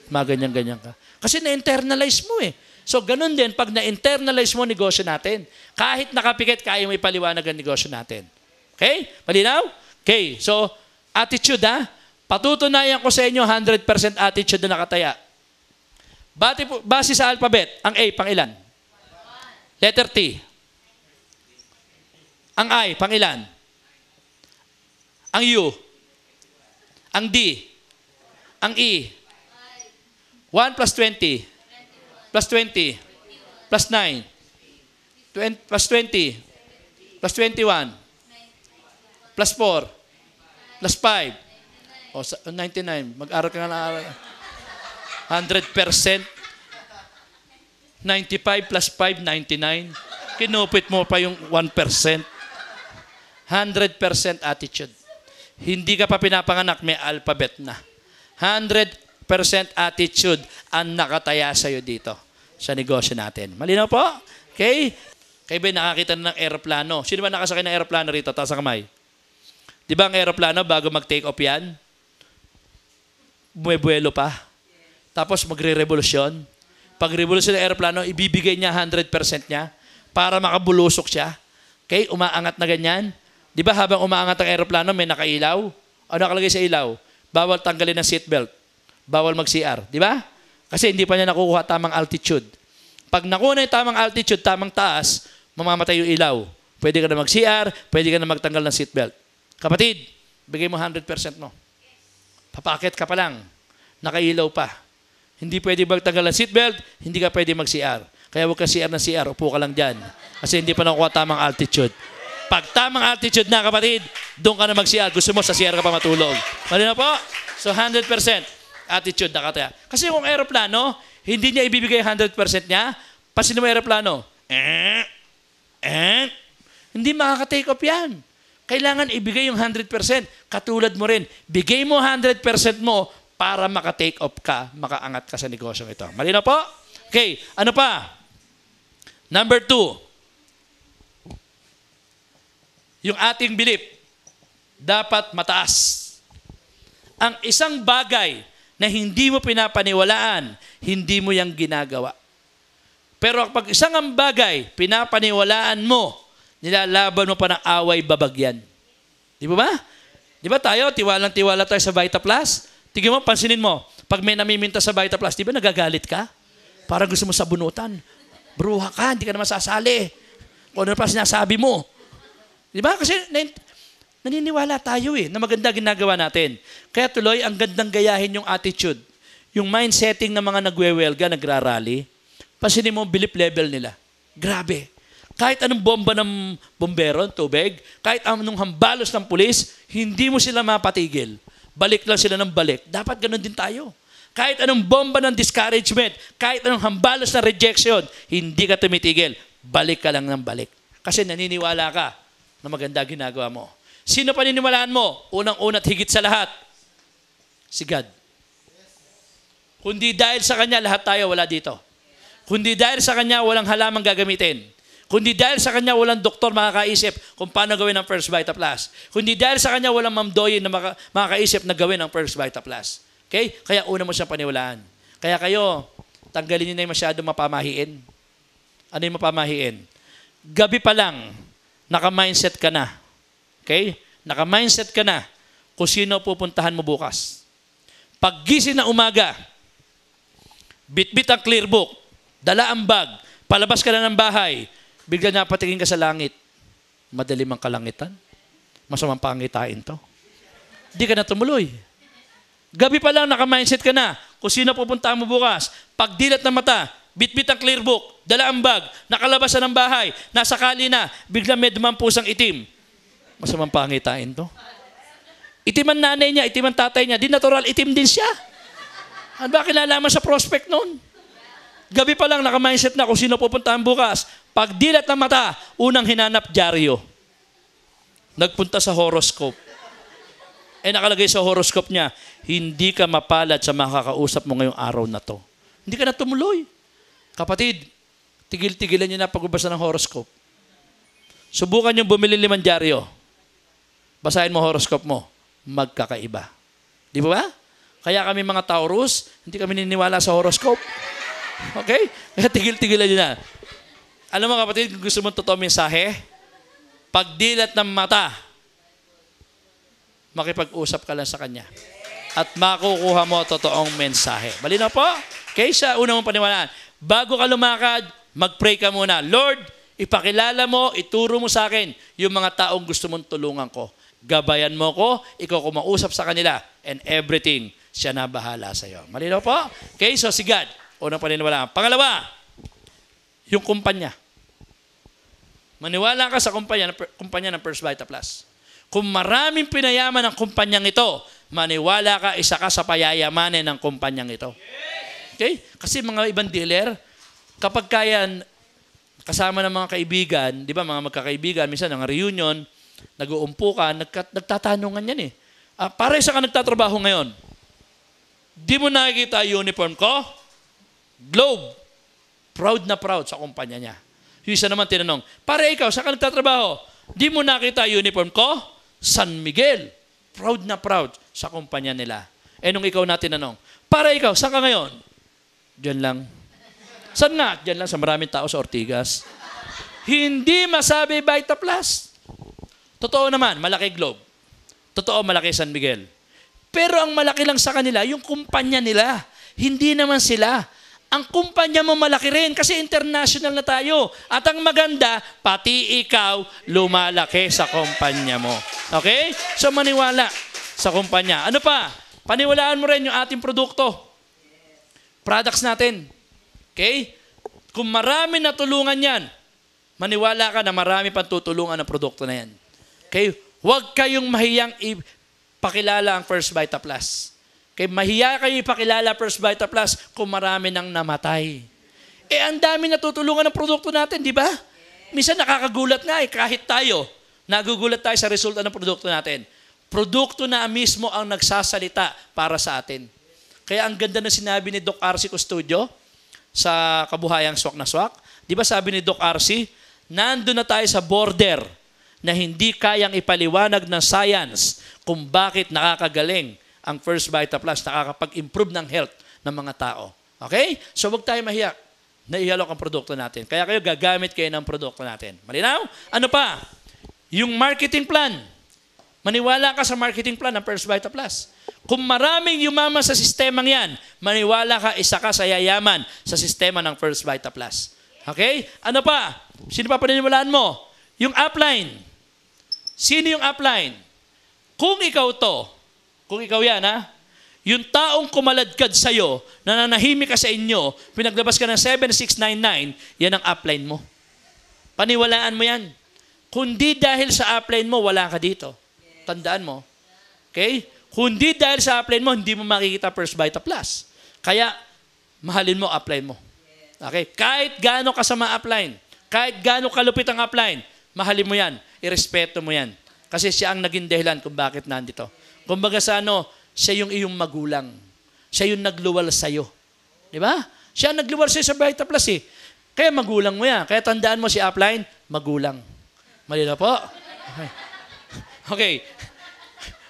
mga ganyan-ganyan ka. Kasi na-internalize mo eh. So, ganun din, pag na-internalize mo negosyo natin, kahit nakapikit, kaya mo ipaliwanag ang negosyo natin. Okay? Malinaw? Okay. So, attitude ha. Patutunayan ko sa inyo 100% attitude na nakataya. Bati base sa alphabet, ang A, pang ilan? Letter T. Ang I, pang ilan? Ang U. Ang D. Ang E. 1 plus 20. Plus 20. Plus 9. 20, plus 20. Plus 21. Plus 4. Plus 5. O, 99. Mag-aral ka nga ng 100%. 95 plus 5, 99. Kinupit mo pa yung 1%. 100% attitude. Hindi ka pa pinapanganak, may alphabet na. 100 attitude ang nakataya sa'yo dito sa negosyo natin. Malinaw po? Okay? Kay Ben, nakakita na ng aeroplano. Sino ba nakasakay ng aeroplano rito? Taas ang kamay. Di ba ang aeroplano, bago mag-take off yan, buwebuelo pa. Tapos magre-revolusyon. Pag revolusyon ng aeroplano, ibibigay niya 100% niya para makabulusok siya. Okay? Umaangat na ganyan. Di ba habang umaangat ang aeroplano, may nakailaw? Ano nakalagay sa ilaw? Bawal tanggalin ang seatbelt bawal mag-CR. Di ba? Kasi hindi pa niya nakukuha tamang altitude. Pag nakuha na yung tamang altitude, tamang taas, mamamatay yung ilaw. Pwede ka na mag-CR, pwede ka na magtanggal ng seatbelt. Kapatid, bigay mo 100% no. Papakit ka pa lang. Nakailaw pa. Hindi pwede magtanggal ng seatbelt, hindi ka pwede mag-CR. Kaya huwag ka CR na CR, upo ka lang dyan. Kasi hindi pa nakuha tamang altitude. Pag tamang altitude na kapatid, doon ka na mag-CR. Gusto mo sa CR ka pa matulog. Mali na po? So 100% attitude na kataya. Kasi kung aeroplano, hindi niya ibibigay 100% niya. Pag sino aeroplano, eh, eh, hindi makaka-take off yan. Kailangan ibigay yung 100%. Katulad mo rin, bigay mo 100% mo para maka-take off ka, makaangat ka sa negosyong ito. Malino po? Okay, ano pa? Number two, yung ating belief dapat mataas. Ang isang bagay na hindi mo pinapaniwalaan, hindi mo yung ginagawa. Pero pag isang ang bagay, pinapaniwalaan mo, nilalaban mo pa ng away babagyan. Di ba ba? Di ba tayo, tiwalang tiwala tayo sa Vita Plus? Tignan mo, pansinin mo, pag may namiminta sa Vita Plus, di ba nagagalit ka? Parang gusto mo sabunutan. Bruha ka, hindi ka naman sasali. Kung ano pa sinasabi mo. Di ba? Kasi Naniniwala tayo eh na maganda ginagawa natin. Kaya tuloy, ang gandang gayahin yung attitude, yung mindsetting ng mga nagwewelga, nagrarally. Pasinin mo belief level nila. Grabe. Kahit anong bomba ng bombero, tubig, kahit anong hambalos ng pulis, hindi mo sila mapatigil. Balik lang sila ng balik. Dapat ganun din tayo. Kahit anong bomba ng discouragement, kahit anong hambalos ng rejection, hindi ka tumitigil. Balik ka lang ng balik. Kasi naniniwala ka na maganda ginagawa mo. Sino paniniwalaan mo? Unang-una at higit sa lahat. Si God. Kundi dahil sa Kanya, lahat tayo wala dito. Kundi dahil sa Kanya, walang halamang gagamitin. Kundi dahil sa kanya walang doktor makakaisip kung paano gawin ang First Vita Plus. Kundi dahil sa kanya walang mamdoyin na maka, makakaisip na gawin ang First Vita Plus. Okay? Kaya una mo siyang paniwalaan. Kaya kayo, tanggalin niyo na yung masyado mapamahiin. Ano yung mapamahiin? Gabi pa lang, naka-mindset ka na Okay? Naka-mindset ka na kung sino pupuntahan mo bukas. Paggising na umaga, bitbit ang clear book, dala ang bag, palabas ka na ng bahay, bigla napatingin ka sa langit. Madilim ang kalangitan. Masamang pangitain to. Hindi ka na tumuloy. Gabi pa lang, naka-mindset ka na kung sino pupuntahan mo bukas. Pagdilat ng mata, bitbit ang clear book, dala ang bag, nakalabas na ng bahay, nasa kali na, bigla may dumampusang itim. Masamang pangitain to. Itim ang nanay niya, itim ang tatay niya. Di natural, itim din siya. Ano ba kinalaman sa prospect noon? Gabi pa lang, naka-mindset na kung sino pupuntahan bukas. Pag dilat ng mata, unang hinanap dyaryo. Nagpunta sa horoscope. Eh nakalagay sa horoscope niya, hindi ka mapalad sa makakausap mo ngayong araw na to. Hindi ka na tumuloy. Kapatid, tigil-tigilan niyo na pagbabasa ng horoscope. Subukan niyo bumili limang dyaryo. Basahin mo horoscope mo. Magkakaiba. Di ba ba? Kaya kami mga Taurus, hindi kami niniwala sa horoscope. Okay? Kaya tigil-tigilan nyo na. Alam mo kapatid, kung gusto mo totoo mensahe, pagdilat ng mata, makipag-usap ka lang sa kanya. At makukuha mo totoong mensahe. Malinaw po? Kaysa una mong paniwalaan, bago ka lumakad, mag-pray ka muna. Lord, ipakilala mo, ituro mo sa akin yung mga taong gusto mong tulungan ko. Gabayan mo ko, ikaw kumausap sa kanila, and everything, siya na bahala sa iyo. Malinaw po? Okay, so si God, unang paniniwalaan. Pangalawa, yung kumpanya. Maniwala ka sa kumpanya, kumpanya ng First Vita Plus. Kung maraming pinayaman ng kumpanyang ito, maniwala ka, isa ka sa payayamanin ng kumpanyang ito. Okay? Kasi mga ibang dealer, kapag kayan, kasama ng mga kaibigan, di ba mga magkakaibigan, minsan ng reunion, nag-uumpo ka, nagtatanungan yan eh. Ah, para isa ka nagtatrabaho ngayon. Di mo nakikita uniform ko? Globe. Proud na proud sa kumpanya niya. Yung isa naman tinanong, pare ikaw, sa ka nagtatrabaho? Di mo nakita uniform ko? San Miguel. Proud na proud sa kumpanya nila. Eh nung ikaw natin nanong, para ikaw, saan ka ngayon? Diyan lang. Saan nga? Diyan lang sa maraming tao sa Ortigas. Hindi masabi by plus. Totoo naman, malaki Globe. Totoo, malaki San Miguel. Pero ang malaki lang sa kanila, yung kumpanya nila. Hindi naman sila. Ang kumpanya mo malaki rin kasi international na tayo. At ang maganda, pati ikaw lumalaki sa kumpanya mo. Okay? So maniwala sa kumpanya. Ano pa? Paniwalaan mo rin yung ating produkto. Products natin. Okay? Kung marami natulungan yan, maniwala ka na marami pang tutulungan ng produkto na yan. Okay? Huwag kayong mahiyang ipakilala ang First Vita Plus. Okay? Mahiya kayo ipakilala First Vita Plus kung marami nang namatay. Eh, ang dami natutulungan ng produkto natin, di ba? Minsan nakakagulat nga eh, kahit tayo, nagugulat tayo sa resulta ng produkto natin. Produkto na mismo ang nagsasalita para sa atin. Kaya ang ganda na sinabi ni Doc Arce Custodio sa Kabuhayang Swak na Swak. Di ba sabi ni Doc Arce, nando na tayo sa border na hindi kayang ipaliwanag ng science kung bakit nakakagaling ang First Vita Plus, nakakapag-improve ng health ng mga tao. Okay? So huwag tayo mahiyak na ihalok ang produkto natin. Kaya kayo gagamit kayo ng produkto natin. Malinaw? Ano pa? Yung marketing plan. Maniwala ka sa marketing plan ng First Vita Plus. Kung maraming yumama sa sistemang yan, maniwala ka, isa ka sa yayaman sa sistema ng First Vita Plus. Okay? Ano pa? Sino pa paniniwalaan mo? Yung upline. Sino yung upline? Kung ikaw to, kung ikaw yan ha, yung taong kumaladkad sa iyo, nananahimik ka sa inyo, pinaglabas ka ng 7699, yan ang upline mo. Paniwalaan mo yan. Kundi dahil sa upline mo, wala ka dito. Tandaan mo. Okay? Kundi dahil sa upline mo, hindi mo makikita first bite plus. Kaya, mahalin mo upline mo. Okay? Kahit gaano ka sama upline, kahit gaano kalupit ang upline, mahalin mo yan irespeto mo yan. Kasi siya ang naging dahilan kung bakit nandito. Kumbaga sa ano, siya yung iyong magulang. Siya yung nagluwal sa'yo. Di ba? Siya ang nagluwal sa'yo sa Bright Plus eh. Kaya magulang mo yan. Kaya tandaan mo si upline, magulang. Mali na po? Okay. okay.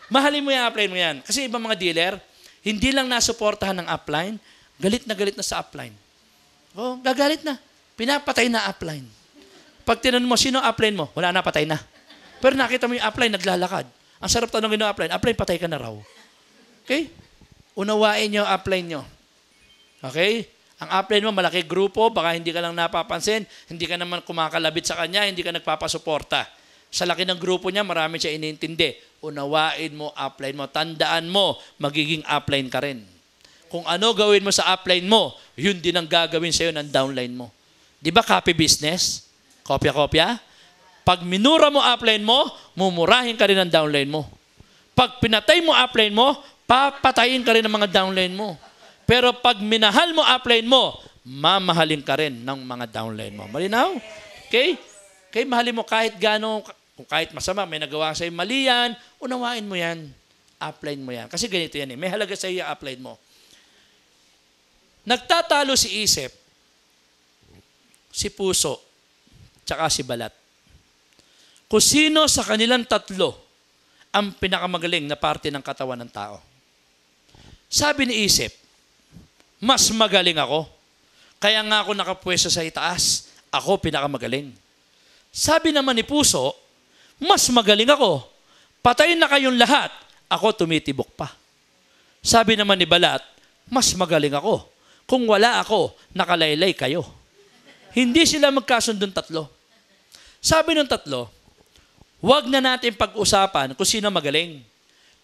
Mahalin mo yung upline mo yan. Kasi ibang mga dealer, hindi lang nasuportahan ng upline, galit na galit na sa upline. Oh, gagalit na. Pinapatay na upline. Pag tinanong mo, sino upline mo? Wala na, patay na. Pero nakita mo yung upline, naglalakad. Ang sarap tanongin ng upline, upline, patay ka na raw. Okay? Unawain nyo, upline nyo. Okay? Ang upline mo, malaki grupo, baka hindi ka lang napapansin, hindi ka naman kumakalabit sa kanya, hindi ka nagpapasuporta. Sa laki ng grupo niya, marami siya iniintindi. Unawain mo, upline mo. Tandaan mo, magiging upline ka rin. Kung ano gawin mo sa upline mo, yun din ang gagawin sa'yo ng downline mo. Di ba copy business? Kopya-kopya. Pag minura mo upline mo, mumurahin ka rin ng downline mo. Pag pinatay mo upline mo, papatayin ka rin ng mga downline mo. Pero pag minahal mo upline mo, mamahalin ka rin ng mga downline mo. Malinaw? Okay? Kay mahalin mo kahit gano'ng, kung kahit masama, may nagawa sa'yo mali yan, unawain mo yan. Upline mo yan. Kasi ganito yan eh. May halaga sa'yo yung upline mo. Nagtatalo si isip, si puso, tsaka si Balat. sino sa kanilang tatlo ang pinakamagaling na parte ng katawan ng tao? Sabi ni Isip, mas magaling ako. Kaya nga ako nakapwesto sa itaas. Ako pinakamagaling. Sabi naman ni Puso, mas magaling ako. Patayin na kayong lahat. Ako tumitibok pa. Sabi naman ni Balat, mas magaling ako. Kung wala ako, nakalaylay kayo. Hindi sila magkasundong tatlo. Sabi ng tatlo, huwag na natin pag-usapan kung sino magaling.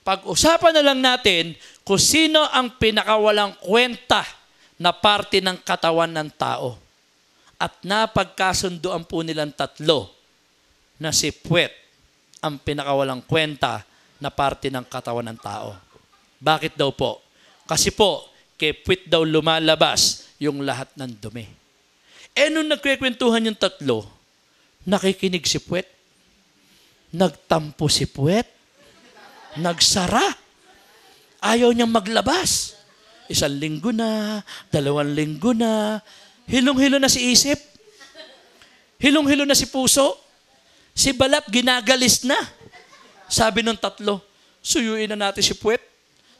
Pag-usapan na lang natin kung sino ang pinakawalang kwenta na parte ng katawan ng tao. At napagkasunduan po nilang tatlo na si Puwet ang pinakawalang kwenta na parte ng katawan ng tao. Bakit daw po? Kasi po, kay Puwet daw lumalabas yung lahat ng dumi. E nung nagkwekwentuhan yung tatlo, Nakikinig si Puwet. Nagtampo si Puwet. Nagsara. Ayaw niyang maglabas. Isang linggo na, dalawang linggo na. Hilong-hilo na si isip. Hilong-hilo na si puso. Si Balap ginagalis na. Sabi ng tatlo, suyuin na natin si Puwet.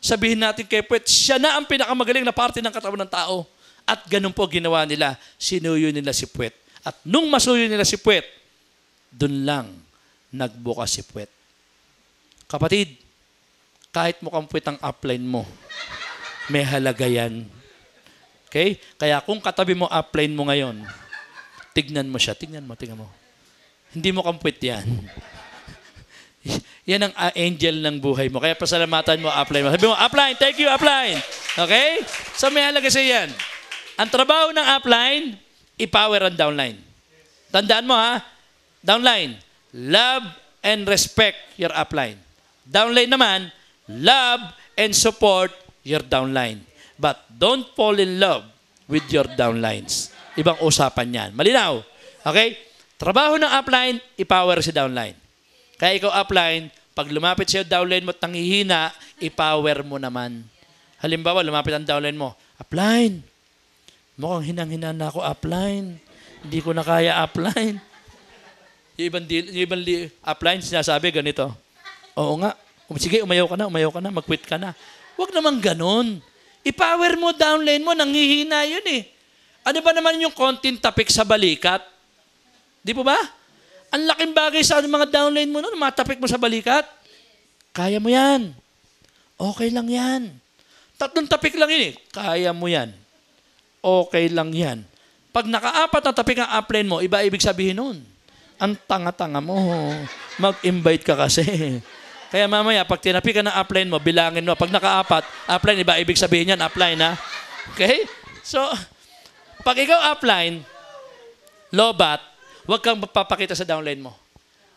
Sabihin natin kay Puwet, siya na ang pinakamagaling na parte ng katawan ng tao. At ganun po ginawa nila. Sinuyo nila si Puwet. At nung masuyo nila si Puwet, dun lang nagbukas si Puwet. Kapatid, kahit mukhang Puwet ang upline mo, may halaga yan. Okay? Kaya kung katabi mo upline mo ngayon, tignan mo siya, tignan mo, tignan mo. Hindi mo kampwet yan. yan ang ah, angel ng buhay mo. Kaya pasalamatan mo, upline mo. Sabi mo, upline, thank you, upline. Okay? So may halaga siya yan. Ang trabaho ng upline, i-power ang downline. Tandaan mo ha, downline, love and respect your upline. Downline naman, love and support your downline. But don't fall in love with your downlines. Ibang usapan yan. Malinaw. Okay? Trabaho ng upline, i-power si downline. Kaya ikaw upline, pag lumapit sa'yo downline mo at nangihina, i-power mo naman. Halimbawa, lumapit ang downline mo, upline, Mukhang hinang-hina na ako upline. Hindi ko na kaya upline. Yung ibang, di, yung ibang li, upline sinasabi ganito. Oo nga. Um, sige, umayaw ka na, umayaw ka na, mag-quit ka na. Huwag naman ganun. I-power mo, downline mo, nanghihina yun eh. Ano ba naman yung content topic sa balikat? Di po ba? Ang laking bagay sa mga downline mo noon, matapik mo sa balikat. Kaya mo yan. Okay lang yan. Tatlong topic lang yun eh. Kaya mo yan okay lang yan. Pag nakaapat na topic ang upline mo, iba ibig sabihin nun. Ang tanga-tanga mo. Mag-invite ka kasi. Kaya mamaya, pag tinapi ka ng upline mo, bilangin mo. Pag nakaapat, upline, iba ibig sabihin yan, upline na. Okay? So, pag ikaw upline, lobat, huwag kang papakita sa downline mo.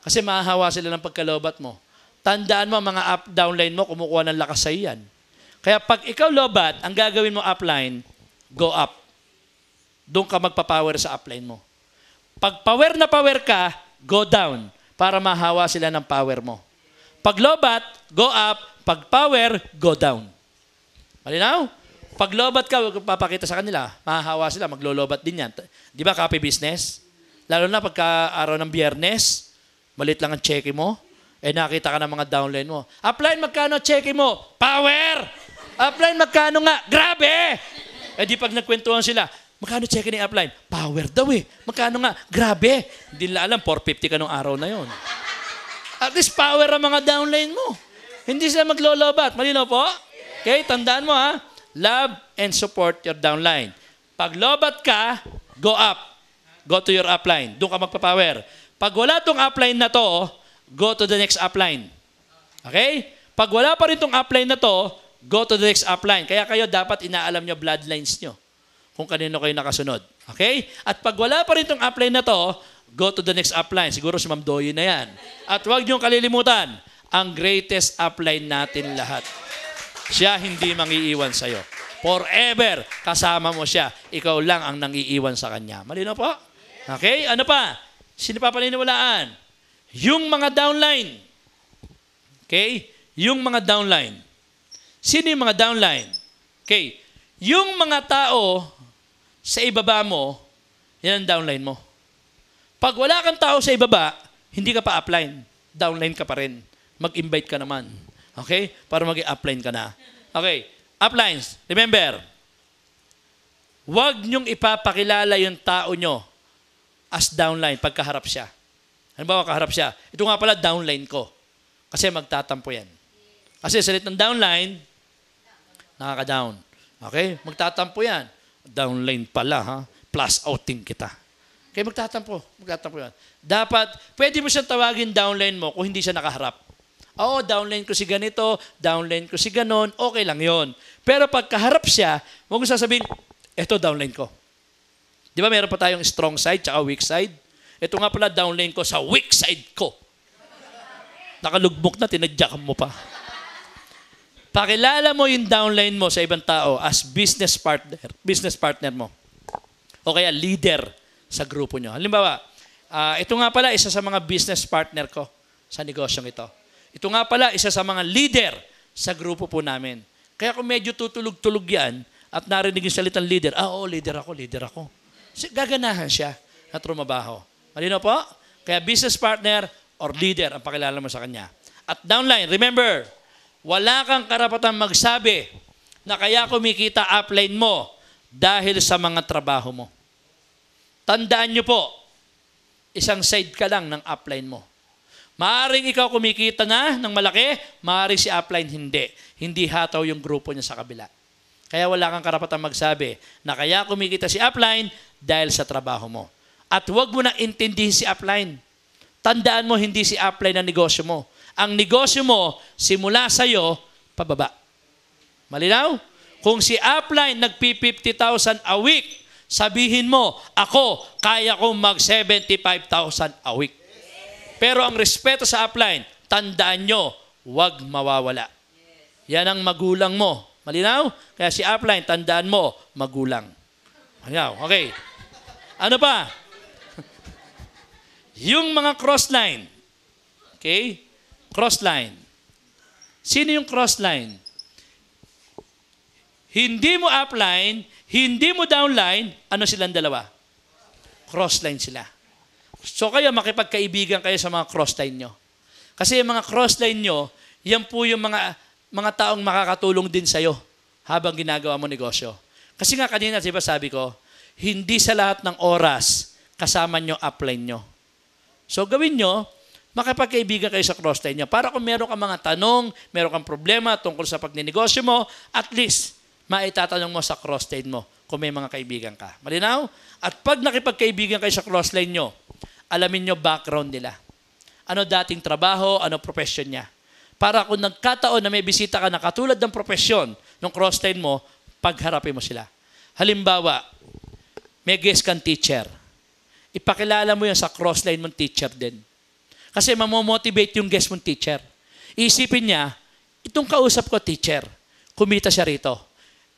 Kasi mahahawa sila ng pagkalobat mo. Tandaan mo, mga up, downline mo, kumukuha ng lakas sa iyan. Kaya pag ikaw lobat, ang gagawin mo upline, go up. Doon ka magpapower sa upline mo. Pag power na power ka, go down para mahawa sila ng power mo. Pag lobat, go up. Pag power, go down. Malinaw? Pag lobat ka, huwag papakita sa kanila. Mahahawa sila, maglolobat din yan. Di ba, copy business? Lalo na pagka araw ng biyernes, malit lang ang cheque mo, eh nakita ka ng mga downline mo. Upline, magkano cheque mo? Power! Upline, magkano nga? Grabe! Eh di pag nagkwentuhan sila, magkano check in upline? Power daw eh. Magkano nga? Grabe. Hindi nila alam, 450 ka nung araw na yon. At least power ang mga downline mo. Hindi sila maglolobat. Malino po? Okay, tandaan mo ha. Love and support your downline. Pag lobat ka, go up. Go to your upline. Doon ka magpapower. Pag wala tong upline na to, go to the next upline. Okay? Pag wala pa rin tong upline na to, Go to the next upline. Kaya kayo dapat inaalam nyo bloodlines nyo kung kanino kayo nakasunod. Okay? At pag wala pa rin itong upline na to, go to the next upline. Siguro si Ma'am Doy na yan. At huwag niyong kalilimutan, ang greatest upline natin lahat. Siya hindi mangiiwan sa'yo. Forever, kasama mo siya. Ikaw lang ang nangiiwan sa kanya. Malino po? Okay? Ano pa? Sino pa Yung mga downline. Okay? Yung mga downline. Sino yung mga downline? Okay. Yung mga tao sa ibaba mo, yan ang downline mo. Pag wala kang tao sa ibaba, hindi ka pa upline. Downline ka pa rin. Mag-invite ka naman. Okay? Para mag upline ka na. Okay. Uplines, remember, huwag niyong ipapakilala yung tao nyo as downline pagkaharap siya. ba kaharap siya. Ito nga pala, downline ko. Kasi magtatampo yan. Kasi salit ng downline, Nakaka-down. Okay? Magtatampo yan. Downline pala, ha? Plus outing kita. Okay, magtatampo. Magtatampo yan. Dapat, pwede mo siyang tawagin downline mo kung hindi siya nakaharap. Oo, downline ko si ganito, downline ko si ganon, okay lang yon. Pero pagkaharap siya, huwag mo sasabihin, eto downline ko. Di ba meron pa tayong strong side tsaka weak side? Ito nga pala downline ko sa weak side ko. Nakalugmok na, tinadyakan mo pa. Pakilala mo yung downline mo sa ibang tao as business partner, business partner mo. O kaya leader sa grupo nyo. Halimbawa, uh, ito nga pala isa sa mga business partner ko sa negosyong ito. Ito nga pala isa sa mga leader sa grupo po namin. Kaya kung medyo tutulog-tulog yan at narinig yung salitang leader, ah, oh, leader ako, leader ako. So, gaganahan siya na trumabaho. Malino po? Kaya business partner or leader ang pakilala mo sa kanya. At downline, remember, wala kang karapatang magsabi na kaya kumikita upline mo dahil sa mga trabaho mo. Tandaan niyo po, isang side ka lang ng upline mo. Maaring ikaw kumikita na ng malaki, maaring si upline hindi. Hindi hataw yung grupo niya sa kabila. Kaya wala kang karapatang magsabi na kaya kumikita si upline dahil sa trabaho mo. At huwag mo na intindihin si upline. Tandaan mo, hindi si upline ang negosyo mo ang negosyo mo simula sa iyo pababa. Malinaw? Kung si upline nagpi-50,000 a week, sabihin mo, ako, kaya kong mag-75,000 a week. Pero ang respeto sa upline, tandaan nyo, huwag mawawala. Yan ang magulang mo. Malinaw? Kaya si upline, tandaan mo, magulang. Malinaw? Okay. Ano pa? Yung mga crossline. Okay? Cross line. Sino yung cross line? Hindi mo upline, hindi mo downline, ano silang dalawa? Cross line sila. So kayo, makipagkaibigan kayo sa mga cross line nyo. Kasi yung mga cross line nyo, yan po yung mga, mga taong makakatulong din sa'yo habang ginagawa mo negosyo. Kasi nga kanina, diba sabi ko, hindi sa lahat ng oras kasama nyo upline nyo. So gawin nyo, makipagkaibigan kayo sa cross-line niya. Para kung meron kang mga tanong, meron kang problema tungkol sa pagninegosyo mo, at least, maitatanong mo sa cross-line mo kung may mga kaibigan ka. Malinaw? At pag nakipagkaibigan kayo sa cross-line niyo, alamin niyo background nila. Ano dating trabaho, ano profession niya. Para kung nagkataon na may bisita ka na katulad ng profession ng cross-line mo, pagharapin mo sila. Halimbawa, may guest kang teacher. Ipakilala mo yan sa cross-line mong teacher din kasi mamomotivate yung guest mong teacher. Isipin niya, itong kausap ko teacher, kumita siya rito.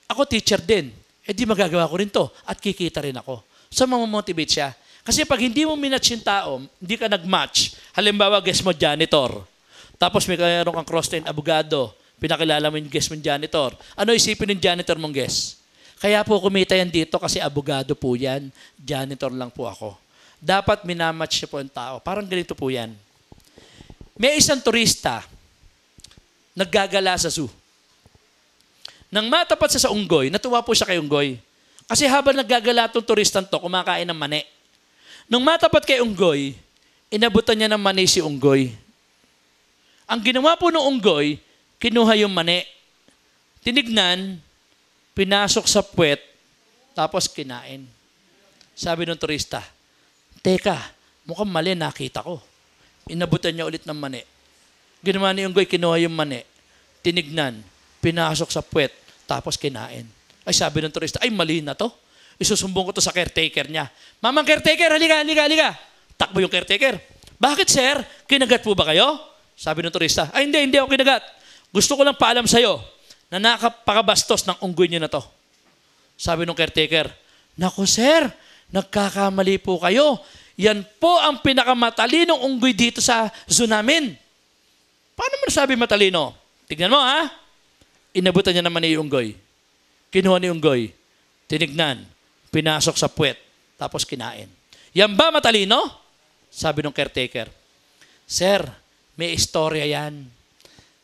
Ako teacher din. E di magagawa ko rin to at kikita rin ako. So mamomotivate siya. Kasi pag hindi mo minatch yung tao, hindi ka nag-match. Halimbawa, guest mo janitor. Tapos may meron kang cross-train abogado. Pinakilala mo yung guest mong janitor. Ano isipin ng janitor mong guest? Kaya po kumita yan dito kasi abogado po yan. Janitor lang po ako. Dapat minamatch niyo po ang tao. Parang ganito po yan. May isang turista naggagala sa zoo. Nang matapat siya sa unggoy, natuwa po siya kay unggoy. Kasi habang naggagala itong turistan to, kumakain ng mani. Nung matapat kay unggoy, inabutan niya ng mani si unggoy. Ang ginawa po ng unggoy, kinuha yung mani. Tinignan, pinasok sa puwet, tapos kinain. Sabi ng turista, Teka, mukhang mali nakita ko. Inabutan niya ulit ng mani. Ginawa ni Unggoy, kinuha yung mani. Tinignan, pinasok sa puwet, tapos kinain. Ay sabi ng turista, ay mali na to. Isusumbong ko to sa caretaker niya. Mamang caretaker, halika, halika, halika. Takbo yung caretaker. Bakit sir? Kinagat po ba kayo? Sabi ng turista, ay hindi, hindi ako kinagat. Gusto ko lang paalam sa'yo na nakapakabastos ng unggoy niya na to. Sabi ng caretaker, Naku sir, nagkakamali po kayo. Yan po ang pinakamatalinong unggoy dito sa zoo namin. Paano mo nasabi matalino? Tignan mo ha. Inabutan niya naman yung unggoy. Kinuha ni unggoy. Tinignan. Pinasok sa puwet. Tapos kinain. Yan ba matalino? Sabi ng caretaker. Sir, may istorya yan.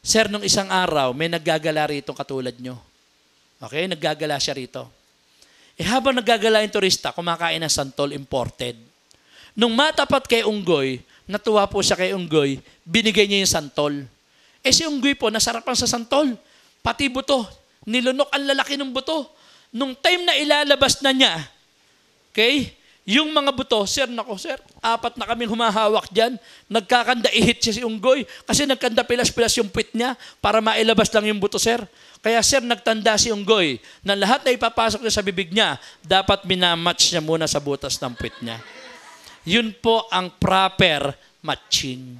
Sir, nung isang araw, may naggagala rito katulad nyo. Okay, naggagala siya rito. Eh habang naggagala yung turista, kumakain ng santol imported. Nung matapat kay Unggoy, natuwa po siya kay Unggoy, binigay niya yung santol. Eh si Unggoy po, nasarapan sa santol. Pati buto, nilunok ang lalaki ng buto. Nung time na ilalabas na niya, okay, yung mga buto, sir, nako sir, apat na kaming humahawak dyan. Nagkakanda ihit siya si Unggoy kasi nagkanda pilas-pilas yung pit niya para mailabas lang yung buto, sir. Kaya sir, nagtanda si Unggoy na lahat na ipapasok niya sa bibig niya, dapat minamatch niya muna sa butas ng pit niya. Yun po ang proper matching.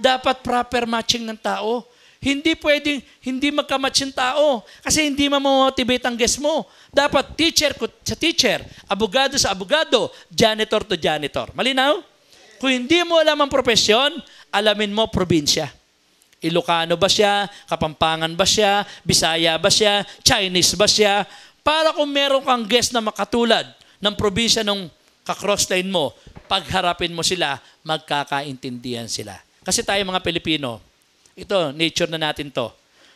Dapat proper matching ng tao. Hindi pwedeng hindi magkamatch yung tao kasi hindi mamotivate ang guest mo. Dapat teacher ko sa teacher, abogado sa abogado, janitor to janitor. Malinaw? Kung hindi mo alam ang profesyon, alamin mo probinsya. Ilocano ba siya? Kapampangan ba siya? Bisaya ba siya? Chinese ba siya? Para kung meron kang guest na makatulad ng probinsya ng ka-crossline mo, pagharapin mo sila, magkakaintindihan sila. Kasi tayo mga Pilipino, ito, nature na natin to.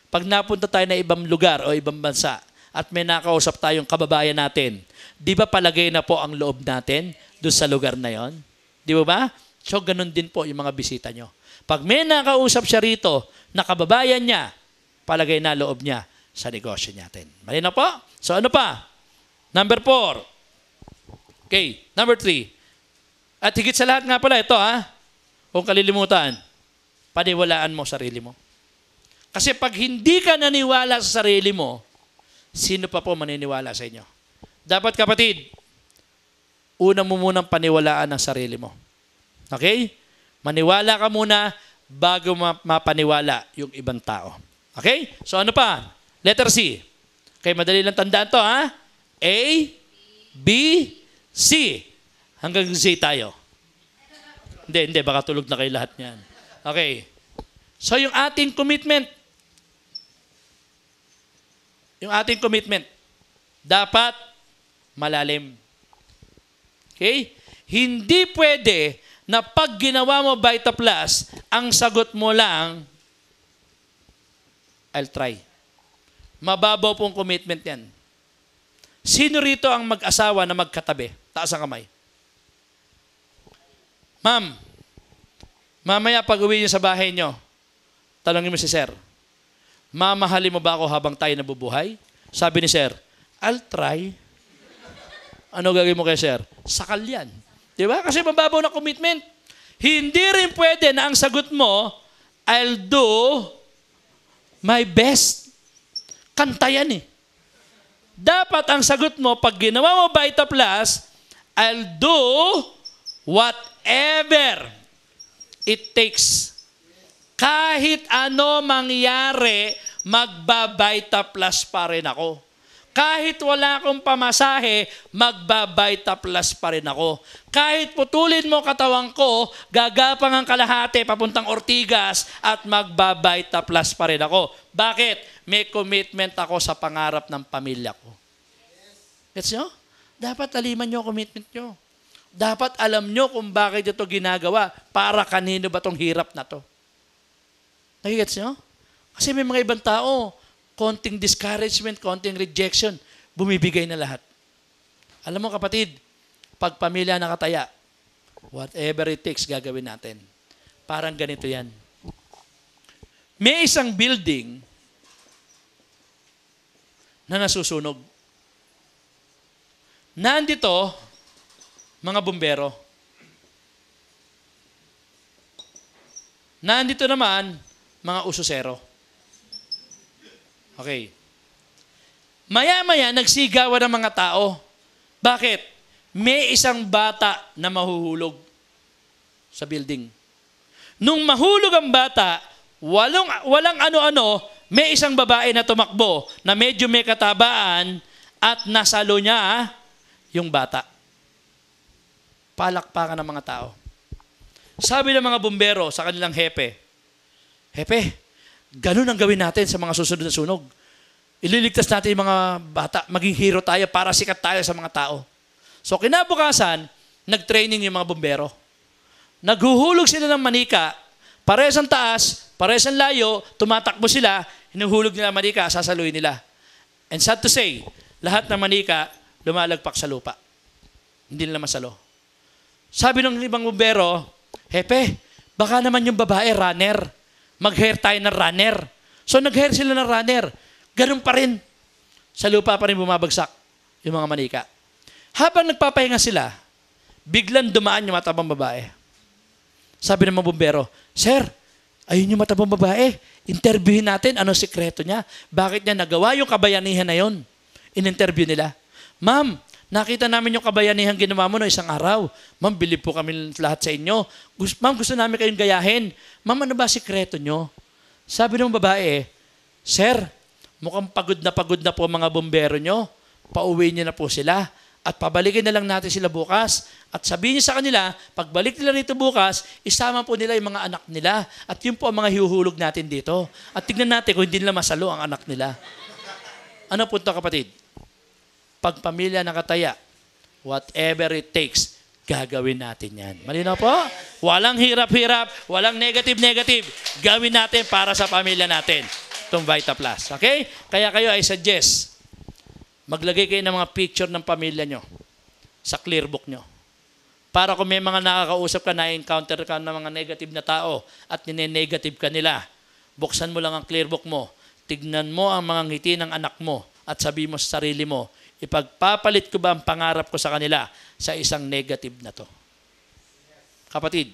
Pag napunta tayo na ibang lugar o ibang bansa at may nakausap tayong kababayan natin, di ba palagay na po ang loob natin doon sa lugar na yon? Di ba ba? So, ganun din po yung mga bisita nyo. Pag may nakausap siya rito, na kababayan niya, palagay na loob niya sa negosyo natin. Malinaw po? So, ano pa? Number four, Okay, number three. At higit sa lahat nga pala, ito ha, kung kalilimutan, paniwalaan mo sarili mo. Kasi pag hindi ka naniwala sa sarili mo, sino pa po maniniwala sa inyo? Dapat kapatid, una mo munang paniwalaan ang sarili mo. Okay? Maniwala ka muna bago mapaniwala yung ibang tao. Okay? So ano pa? Letter C. Okay, madali lang tandaan to ha. A, B, C. Hanggang Z tayo. Hindi, hindi. Baka tulog na kayo lahat niyan. Okay. So yung ating commitment, yung ating commitment, dapat malalim. Okay? Hindi pwede na pag ginawa mo Vita Plus, ang sagot mo lang, I'll try. Mababaw pong commitment yan. Sino rito ang mag-asawa na magkatabi? Taas ang kamay. Ma'am, mamaya pag uwi niyo sa bahay niyo, tanongin mo si sir, mamahalin mo ba ako habang tayo nabubuhay? Sabi ni sir, I'll try. Ano gagawin mo kay sir? Sakal yan. Di ba? Kasi mababaw na commitment. Hindi rin pwede na ang sagot mo, I'll do my best. Kanta yan eh. Dapat ang sagot mo, pag ginawa mo by plus, I'll do whatever it takes. Kahit ano mangyari, magbabita plus pa rin ako. Kahit wala akong pamasahe, magbabita plus pa rin ako. Kahit putulin mo katawan ko, gagapang ang kalahati papuntang Ortigas at magbabita plus pa rin ako. Bakit? May commitment ako sa pangarap ng pamilya ko. Gets nyo? Dapat aliman nyo commitment nyo. Dapat alam nyo kung bakit ito ginagawa. Para kanino ba tong hirap na to? Nagigets nyo? Kasi may mga ibang tao, konting discouragement, konting rejection, bumibigay na lahat. Alam mo kapatid, pag pamilya nakataya, whatever it takes, gagawin natin. Parang ganito yan. May isang building na nasusunog Nandito, mga bumbero. Nandito naman, mga ususero. Okay. Maya-maya, nagsigawan ng mga tao. Bakit? May isang bata na mahuhulog sa building. Nung mahulog ang bata, walang, walang ano-ano, may isang babae na tumakbo na medyo may katabaan at nasalo niya ah, yung bata. Palakpakan ng mga tao. Sabi ng mga bumbero sa kanilang hepe, Hepe, ganun ang gawin natin sa mga susunod na sunog. Ililigtas natin yung mga bata. Maging hero tayo para sikat tayo sa mga tao. So kinabukasan, nag-training yung mga bumbero. Naghuhulog sila ng manika. parehas ang taas, parehas ang layo, tumatakbo sila, hinuhulog nila ang manika, sasaluhin nila. And sad to say, lahat ng manika lumalagpak sa lupa. Hindi nila masalo. Sabi ng ibang bumbero, Hepe, baka naman yung babae runner. Mag-hair tayo ng runner. So nag-hair sila ng runner. Ganun pa rin. Sa lupa pa rin bumabagsak yung mga manika. Habang nagpapahinga sila, biglang dumaan yung matabang babae. Sabi ng mga bumbero, Sir, ayun yung matabang babae. Interviewin natin ano sikreto niya. Bakit niya nagawa yung kabayanihan na yon. In-interview nila. Ma'am, nakita namin yung kabayanihang ginawa mo no isang araw. Ma'am, bilib po kami lahat sa inyo. Gusto, ma'am, gusto namin kayong gayahin. Ma'am, ano ba sikreto nyo? Sabi ng babae, Sir, mukhang pagod na pagod na po mga bombero nyo. Pauwi nyo na po sila at pabalikin na lang natin sila bukas. At sabihin niyo sa kanila, pagbalik nila rito bukas, isama po nila yung mga anak nila. At yun po ang mga hihuhulog natin dito. At tignan natin kung hindi nila masalo ang anak nila. Ano punto kapatid? pagpamilya nakataya, whatever it takes, gagawin natin yan. Malinaw po? Walang hirap-hirap, walang negative-negative. Gawin natin para sa pamilya natin itong Vita Plus. Okay? Kaya kayo, I suggest, maglagay kayo ng mga picture ng pamilya nyo sa clear book nyo. Para kung may mga nakakausap ka, na-encounter ka ng mga negative na tao at nine-negative ka nila, buksan mo lang ang clear book mo, tignan mo ang mga ngiti ng anak mo at sabi mo sa sarili mo, Ipagpapalit ko ba ang pangarap ko sa kanila sa isang negative na to? Kapatid,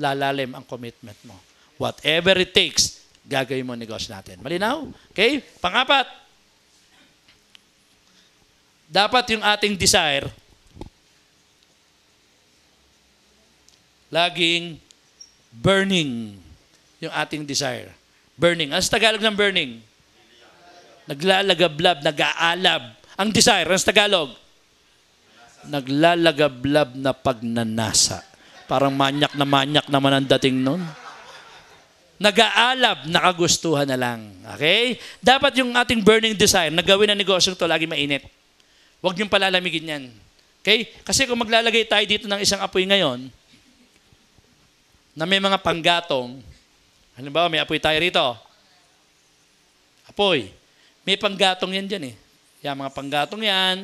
lalalim ang commitment mo. Whatever it takes, gagawin mo ang negosyo natin. Malinaw? Okay? Pangapat, dapat yung ating desire laging burning yung ating desire. Burning. Ano sa Tagalog ng burning? Naglalagablab, nag-aalab. Ang desire, ang Tagalog? Naglalagablab na pagnanasa. Parang manyak na manyak naman ang dating noon. Nagaalab na kagustuhan na lang. Okay? Dapat yung ating burning desire nagawin gawin na negosyo to lagi mainit. Huwag niyong palalamigin yan. Okay? Kasi kung maglalagay tayo dito ng isang apoy ngayon, na may mga panggatong, halimbawa may apoy tayo rito, apoy, may panggatong yan dyan eh. Yan mga panggatong yan.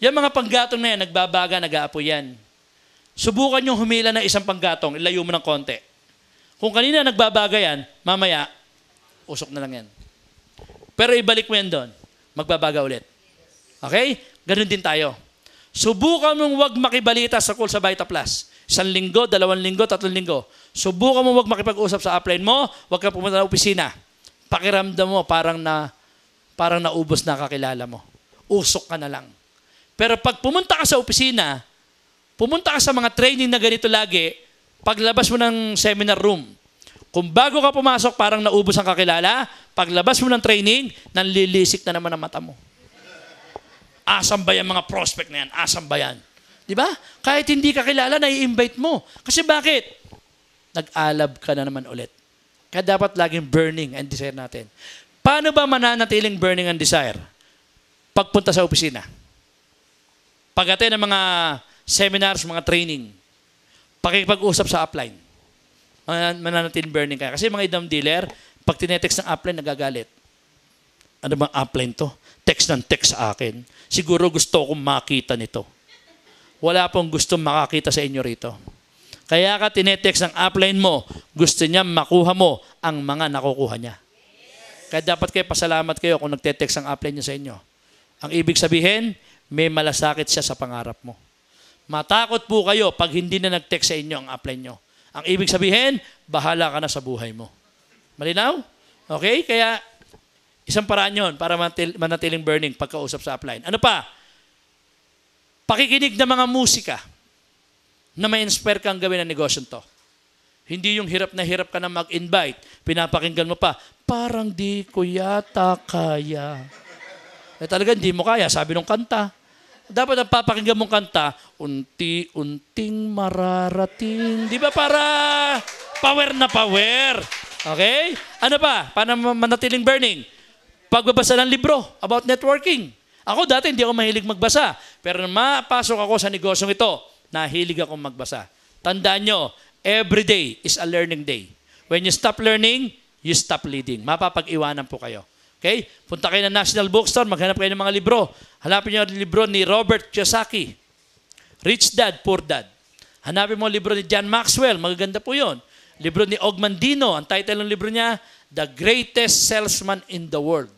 Yan mga panggatong na yan, nagbabaga, nag-aapoy yan. Subukan yung humila ng isang panggatong, ilayo mo ng konti. Kung kanina nagbabaga yan, mamaya, usok na lang yan. Pero ibalik mo yan doon, magbabaga ulit. Okay? Ganun din tayo. Subukan mong wag makibalita sa call Vita Plus. Isang linggo, dalawang linggo, tatlong linggo. Subukan mong wag makipag-usap sa upline mo, wag kang pumunta ng opisina. Pakiramdam mo parang na parang naubos na kakilala mo. Usok ka na lang. Pero pag pumunta ka sa opisina, pumunta ka sa mga training na ganito lagi, paglabas mo ng seminar room, kung bago ka pumasok, parang naubos ang kakilala, paglabas mo ng training, nanlilisik na naman ang mata mo. Asan ba yan mga prospect na yan? Asan ba yan? Di ba? Kahit hindi ka kilala, nai-invite mo. Kasi bakit? Nag-alab ka na naman ulit. Kaya dapat laging burning and desire natin. Paano ba mananatiling burning and desire? Pagpunta sa opisina. Pagate ng mga seminars, mga training. Pakipag-usap sa upline. Mananatiling burning ka. Kasi mga idam dealer, pag tinetext ng upline, nagagalit. Ano bang upline to? Text ng text sa akin. Siguro gusto kong makita nito. Wala pong gusto makakita sa inyo rito. Kaya ka tinetext ng upline mo, gusto niya makuha mo ang mga nakukuha niya. Kaya dapat kayo pasalamat kayo kung nagte-text ang upline niya sa inyo. Ang ibig sabihin, may malasakit siya sa pangarap mo. Matakot po kayo pag hindi na nag-text sa inyo ang upline nyo. Ang ibig sabihin, bahala ka na sa buhay mo. Malinaw? Okay? Kaya, isang paraan yon para manatiling burning pagkausap sa upline. Ano pa? Pakikinig ng mga musika na may inspire kang gawin ang negosyo to. Hindi yung hirap na hirap ka na mag-invite, pinapakinggan mo pa parang di ko yata kaya. Eh talaga hindi mo kaya, sabi ng kanta. Dapat ang papakinggan mong kanta, unti-unting mararating. Di ba para power na power? Okay? Ano pa? Paano manatiling burning? Pagbabasa ng libro about networking. Ako dati hindi ako mahilig magbasa. Pero mapasok ako sa negosyong ito, nahilig akong magbasa. Tandaan nyo, every day is a learning day. When you stop learning, you stop leading. Mapapag-iwanan po kayo. Okay? Punta kayo ng National Bookstore, maghanap kayo ng mga libro. Hanapin niyo ang libro ni Robert Kiyosaki, Rich Dad, Poor Dad. Hanapin mo ang libro ni John Maxwell, magaganda po yon. Libro ni Og Mandino, ang title ng libro niya, The Greatest Salesman in the World.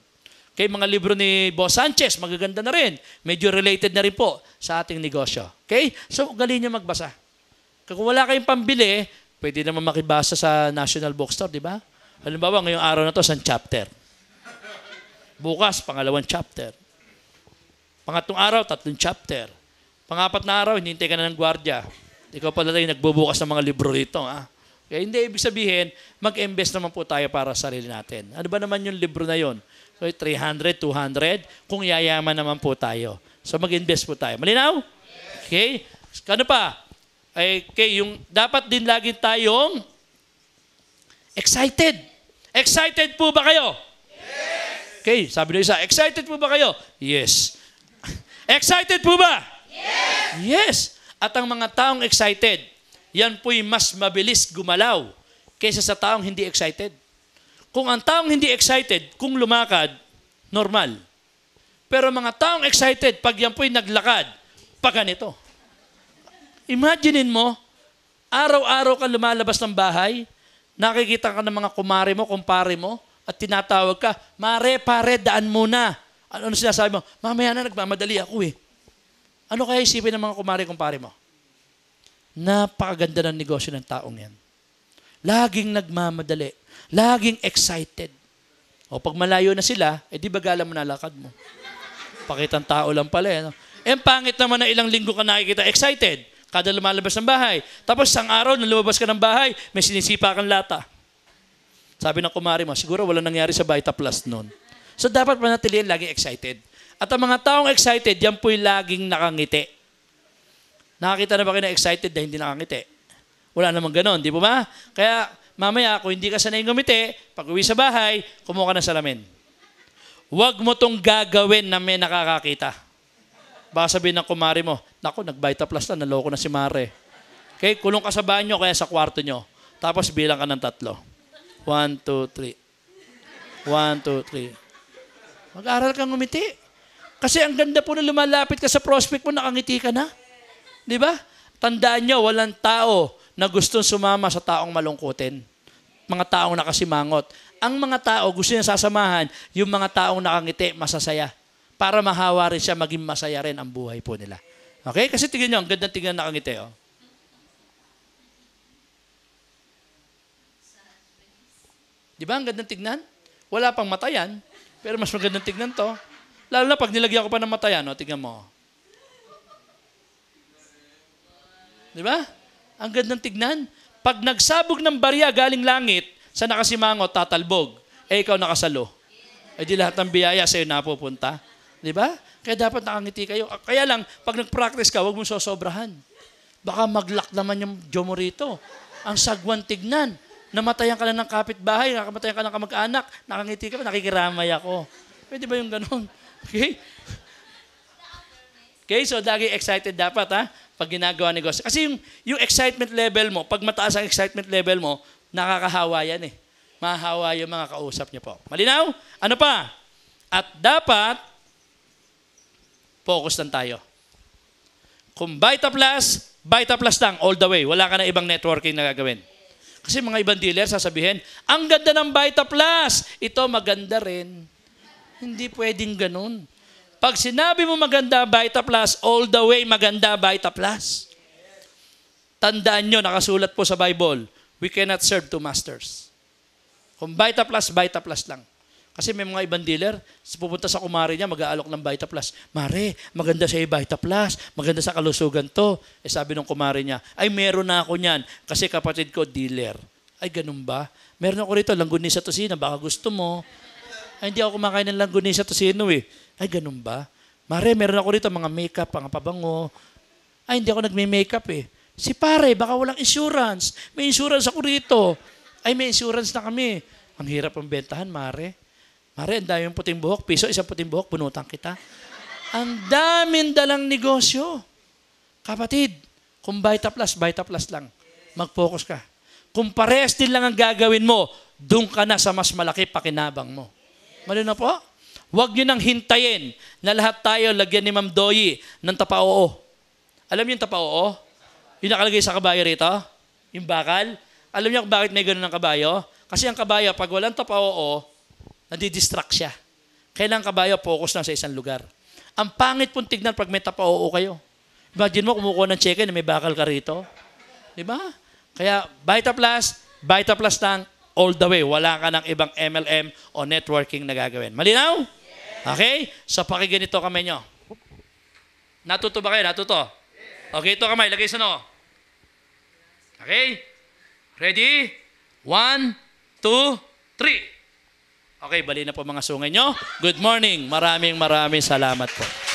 Okay, mga libro ni Boss Sanchez, magaganda na rin. Medyo related na rin po sa ating negosyo. Okay? So, galing niyo magbasa. Kung wala kayong pambili, pwede naman makibasa sa National Bookstore, di ba? Halimbawa, ngayong araw na to, isang chapter. Bukas, pangalawang chapter. Pangatlong araw, tatlong chapter. Pangapat na araw, hinihintay ka na ng gwardya. Ikaw pala lang nagbubukas ng mga libro rito. Ha? Kaya hindi ibig sabihin, mag-invest naman po tayo para sa sarili natin. Ano ba naman yung libro na yon? So, 300, 200, kung yayaman naman po tayo. So, mag-invest po tayo. Malinaw? Okay? Ano pa? Ay, okay, yung dapat din lagi tayong Excited. Excited po ba kayo? Yes. Okay, sabi ng isa, excited po ba kayo? Yes. excited po ba? Yes. Yes. At ang mga taong excited, yan po'y mas mabilis gumalaw kaysa sa taong hindi excited. Kung ang taong hindi excited, kung lumakad, normal. Pero mga taong excited, pag yan po'y naglakad, pa ganito. Imaginein mo, araw-araw ka lumalabas ng bahay, nakikita ka ng mga kumare mo, kumpare mo, at tinatawag ka, mare, pare, daan muna. Ano, ano sinasabi mo? Mamaya na, nagmamadali ako eh. Ano kaya isipin ng mga kumare, kumpare mo? Napakaganda ng negosyo ng taong yan. Laging nagmamadali. Laging excited. O pag malayo na sila, eh di ba bagala mo nalakad mo. Pakitang tao lang pala. Ano? Eh, eh pangit naman na ilang linggo ka nakikita. Excited kada lumalabas ng bahay. Tapos isang araw, nung lumabas ka ng bahay, may sinisipa kang lata. Sabi ng kumari mo, siguro wala nangyari sa Vita Plus noon. So dapat manatilihin laging excited. At ang mga taong excited, yan po'y laging nakangiti. Nakakita na ba kayo na excited na hindi nakangiti? Wala namang ganon, di ba ba? Kaya mamaya, kung hindi ka sanay ngumiti, pag uwi sa bahay, kumuha ka ng salamin. Huwag mo tong gagawin na may nakakakita. Baka sabihin ng kumari mo, nako, nag-Vita Plus na, naloko na si Mare. Okay, kulong ka sa banyo kaya sa kwarto nyo. Tapos bilang ka ng tatlo. One, two, three. One, two, three. Mag-aral kang umiti. Kasi ang ganda po na lumalapit ka sa prospect mo, nakangiti ka na. Di ba? Tandaan nyo, walang tao na gustong sumama sa taong malungkutin. Mga taong nakasimangot. Ang mga tao, gusto niya sasamahan, yung mga taong nakangiti, masasaya para mahawa rin siya, maging masaya rin ang buhay po nila. Okay? Kasi tingnan nyo, ang ganda tingnan nakangiti, oh. Di ba? Ang ganda tingnan? Wala pang matayan, pero mas magandang tingnan to. Lalo na pag nilagyan ko pa ng matayan, no? Oh, tingnan mo. Di ba? Ang gandang tingnan? Pag nagsabog ng barya galing langit, sa nakasimangot, tatalbog. Eh, ikaw nakasalo. Eh di lahat ng biyaya sa'yo napupunta. Di ba? Kaya dapat nakangiti kayo. Kaya lang, pag nag-practice ka, huwag mong sosobrahan. Baka mag-lock naman yung jomo rito. Ang sagwan tignan. Namatayan ka lang ng kapitbahay, nakamatayan ka lang kamag-anak, nakangiti ka, nakikiramay ako. Pwede ba yung ganun? Okay? Okay, so lagi excited dapat ha pag ginagawa ni negosyo. Kasi yung, yung excitement level mo, pag mataas ang excitement level mo, nakakahawa yan eh. Mahahawa yung mga kausap niyo po. Malinaw? Ano pa? At dapat Focus lang tayo. Kung Vita Plus, Vita Plus lang all the way. Wala ka na ibang networking na gagawin. Kasi mga ibang dealer, sasabihin, ang ganda ng Vita Plus, ito maganda rin. Hindi pwedeng ganun. Pag sinabi mo maganda Vita Plus, all the way maganda Vita Plus. Tandaan nyo, nakasulat po sa Bible, we cannot serve two masters. Kung Vita Plus, Vita Plus lang. Kasi may mga ibang dealer, pupunta sa kumare niya, mag-aalok ng Vita Plus. Mare, maganda sa Vita Plus, maganda sa kalusugan to. Eh sabi ng kumare niya, ay meron na ako niyan kasi kapatid ko dealer. Ay ganun ba? Meron ako rito, langgunisa to sino, baka gusto mo. Ay hindi ako kumakain ng langgunisa to sino eh. Ay ganun ba? Mare, meron ako rito mga makeup, mga pabango. Ay hindi ako nagme-makeup eh. Si pare, baka walang insurance. May insurance ako rito. Ay may insurance na kami. Ang hirap ang bentahan, mare. Mare, ang daming puting buhok. Piso, isang puting buhok, bunutan kita. Ang daming dalang negosyo. Kapatid, kung Vita Plus, Vita Plus lang. Mag-focus ka. Kung parehas din lang ang gagawin mo, doon ka na sa mas malaki pakinabang mo. Mali na po? Huwag niyo nang hintayin na lahat tayo lagyan ni Ma'am Doyi ng tapaoo. Alam niyo yung tapaoo? Yung nakalagay sa kabayo rito? Yung bakal? Alam niyo bakit may ganun ng kabayo? Kasi ang kabayo, pag walang tapaoo, Nadidistract siya. Kailan ka ba kabayo, focus lang sa isang lugar. Ang pangit pong tignan pag may tapa-oo kayo. Imagine mo, kumukuha ng check na may bakal ka rito. Di ba? Kaya, VitaPlus, VitaPlus lang, all the way. Wala ka ng ibang MLM o networking na gagawin. Malinaw? Okay? So, pakiganito kami nyo. Natuto ba kayo? Natuto? Okay, ito kamay. Lagay sa no. Okay? Ready? One, two, three. Okay, bali na po mga sungay nyo. Good morning. Maraming maraming salamat po.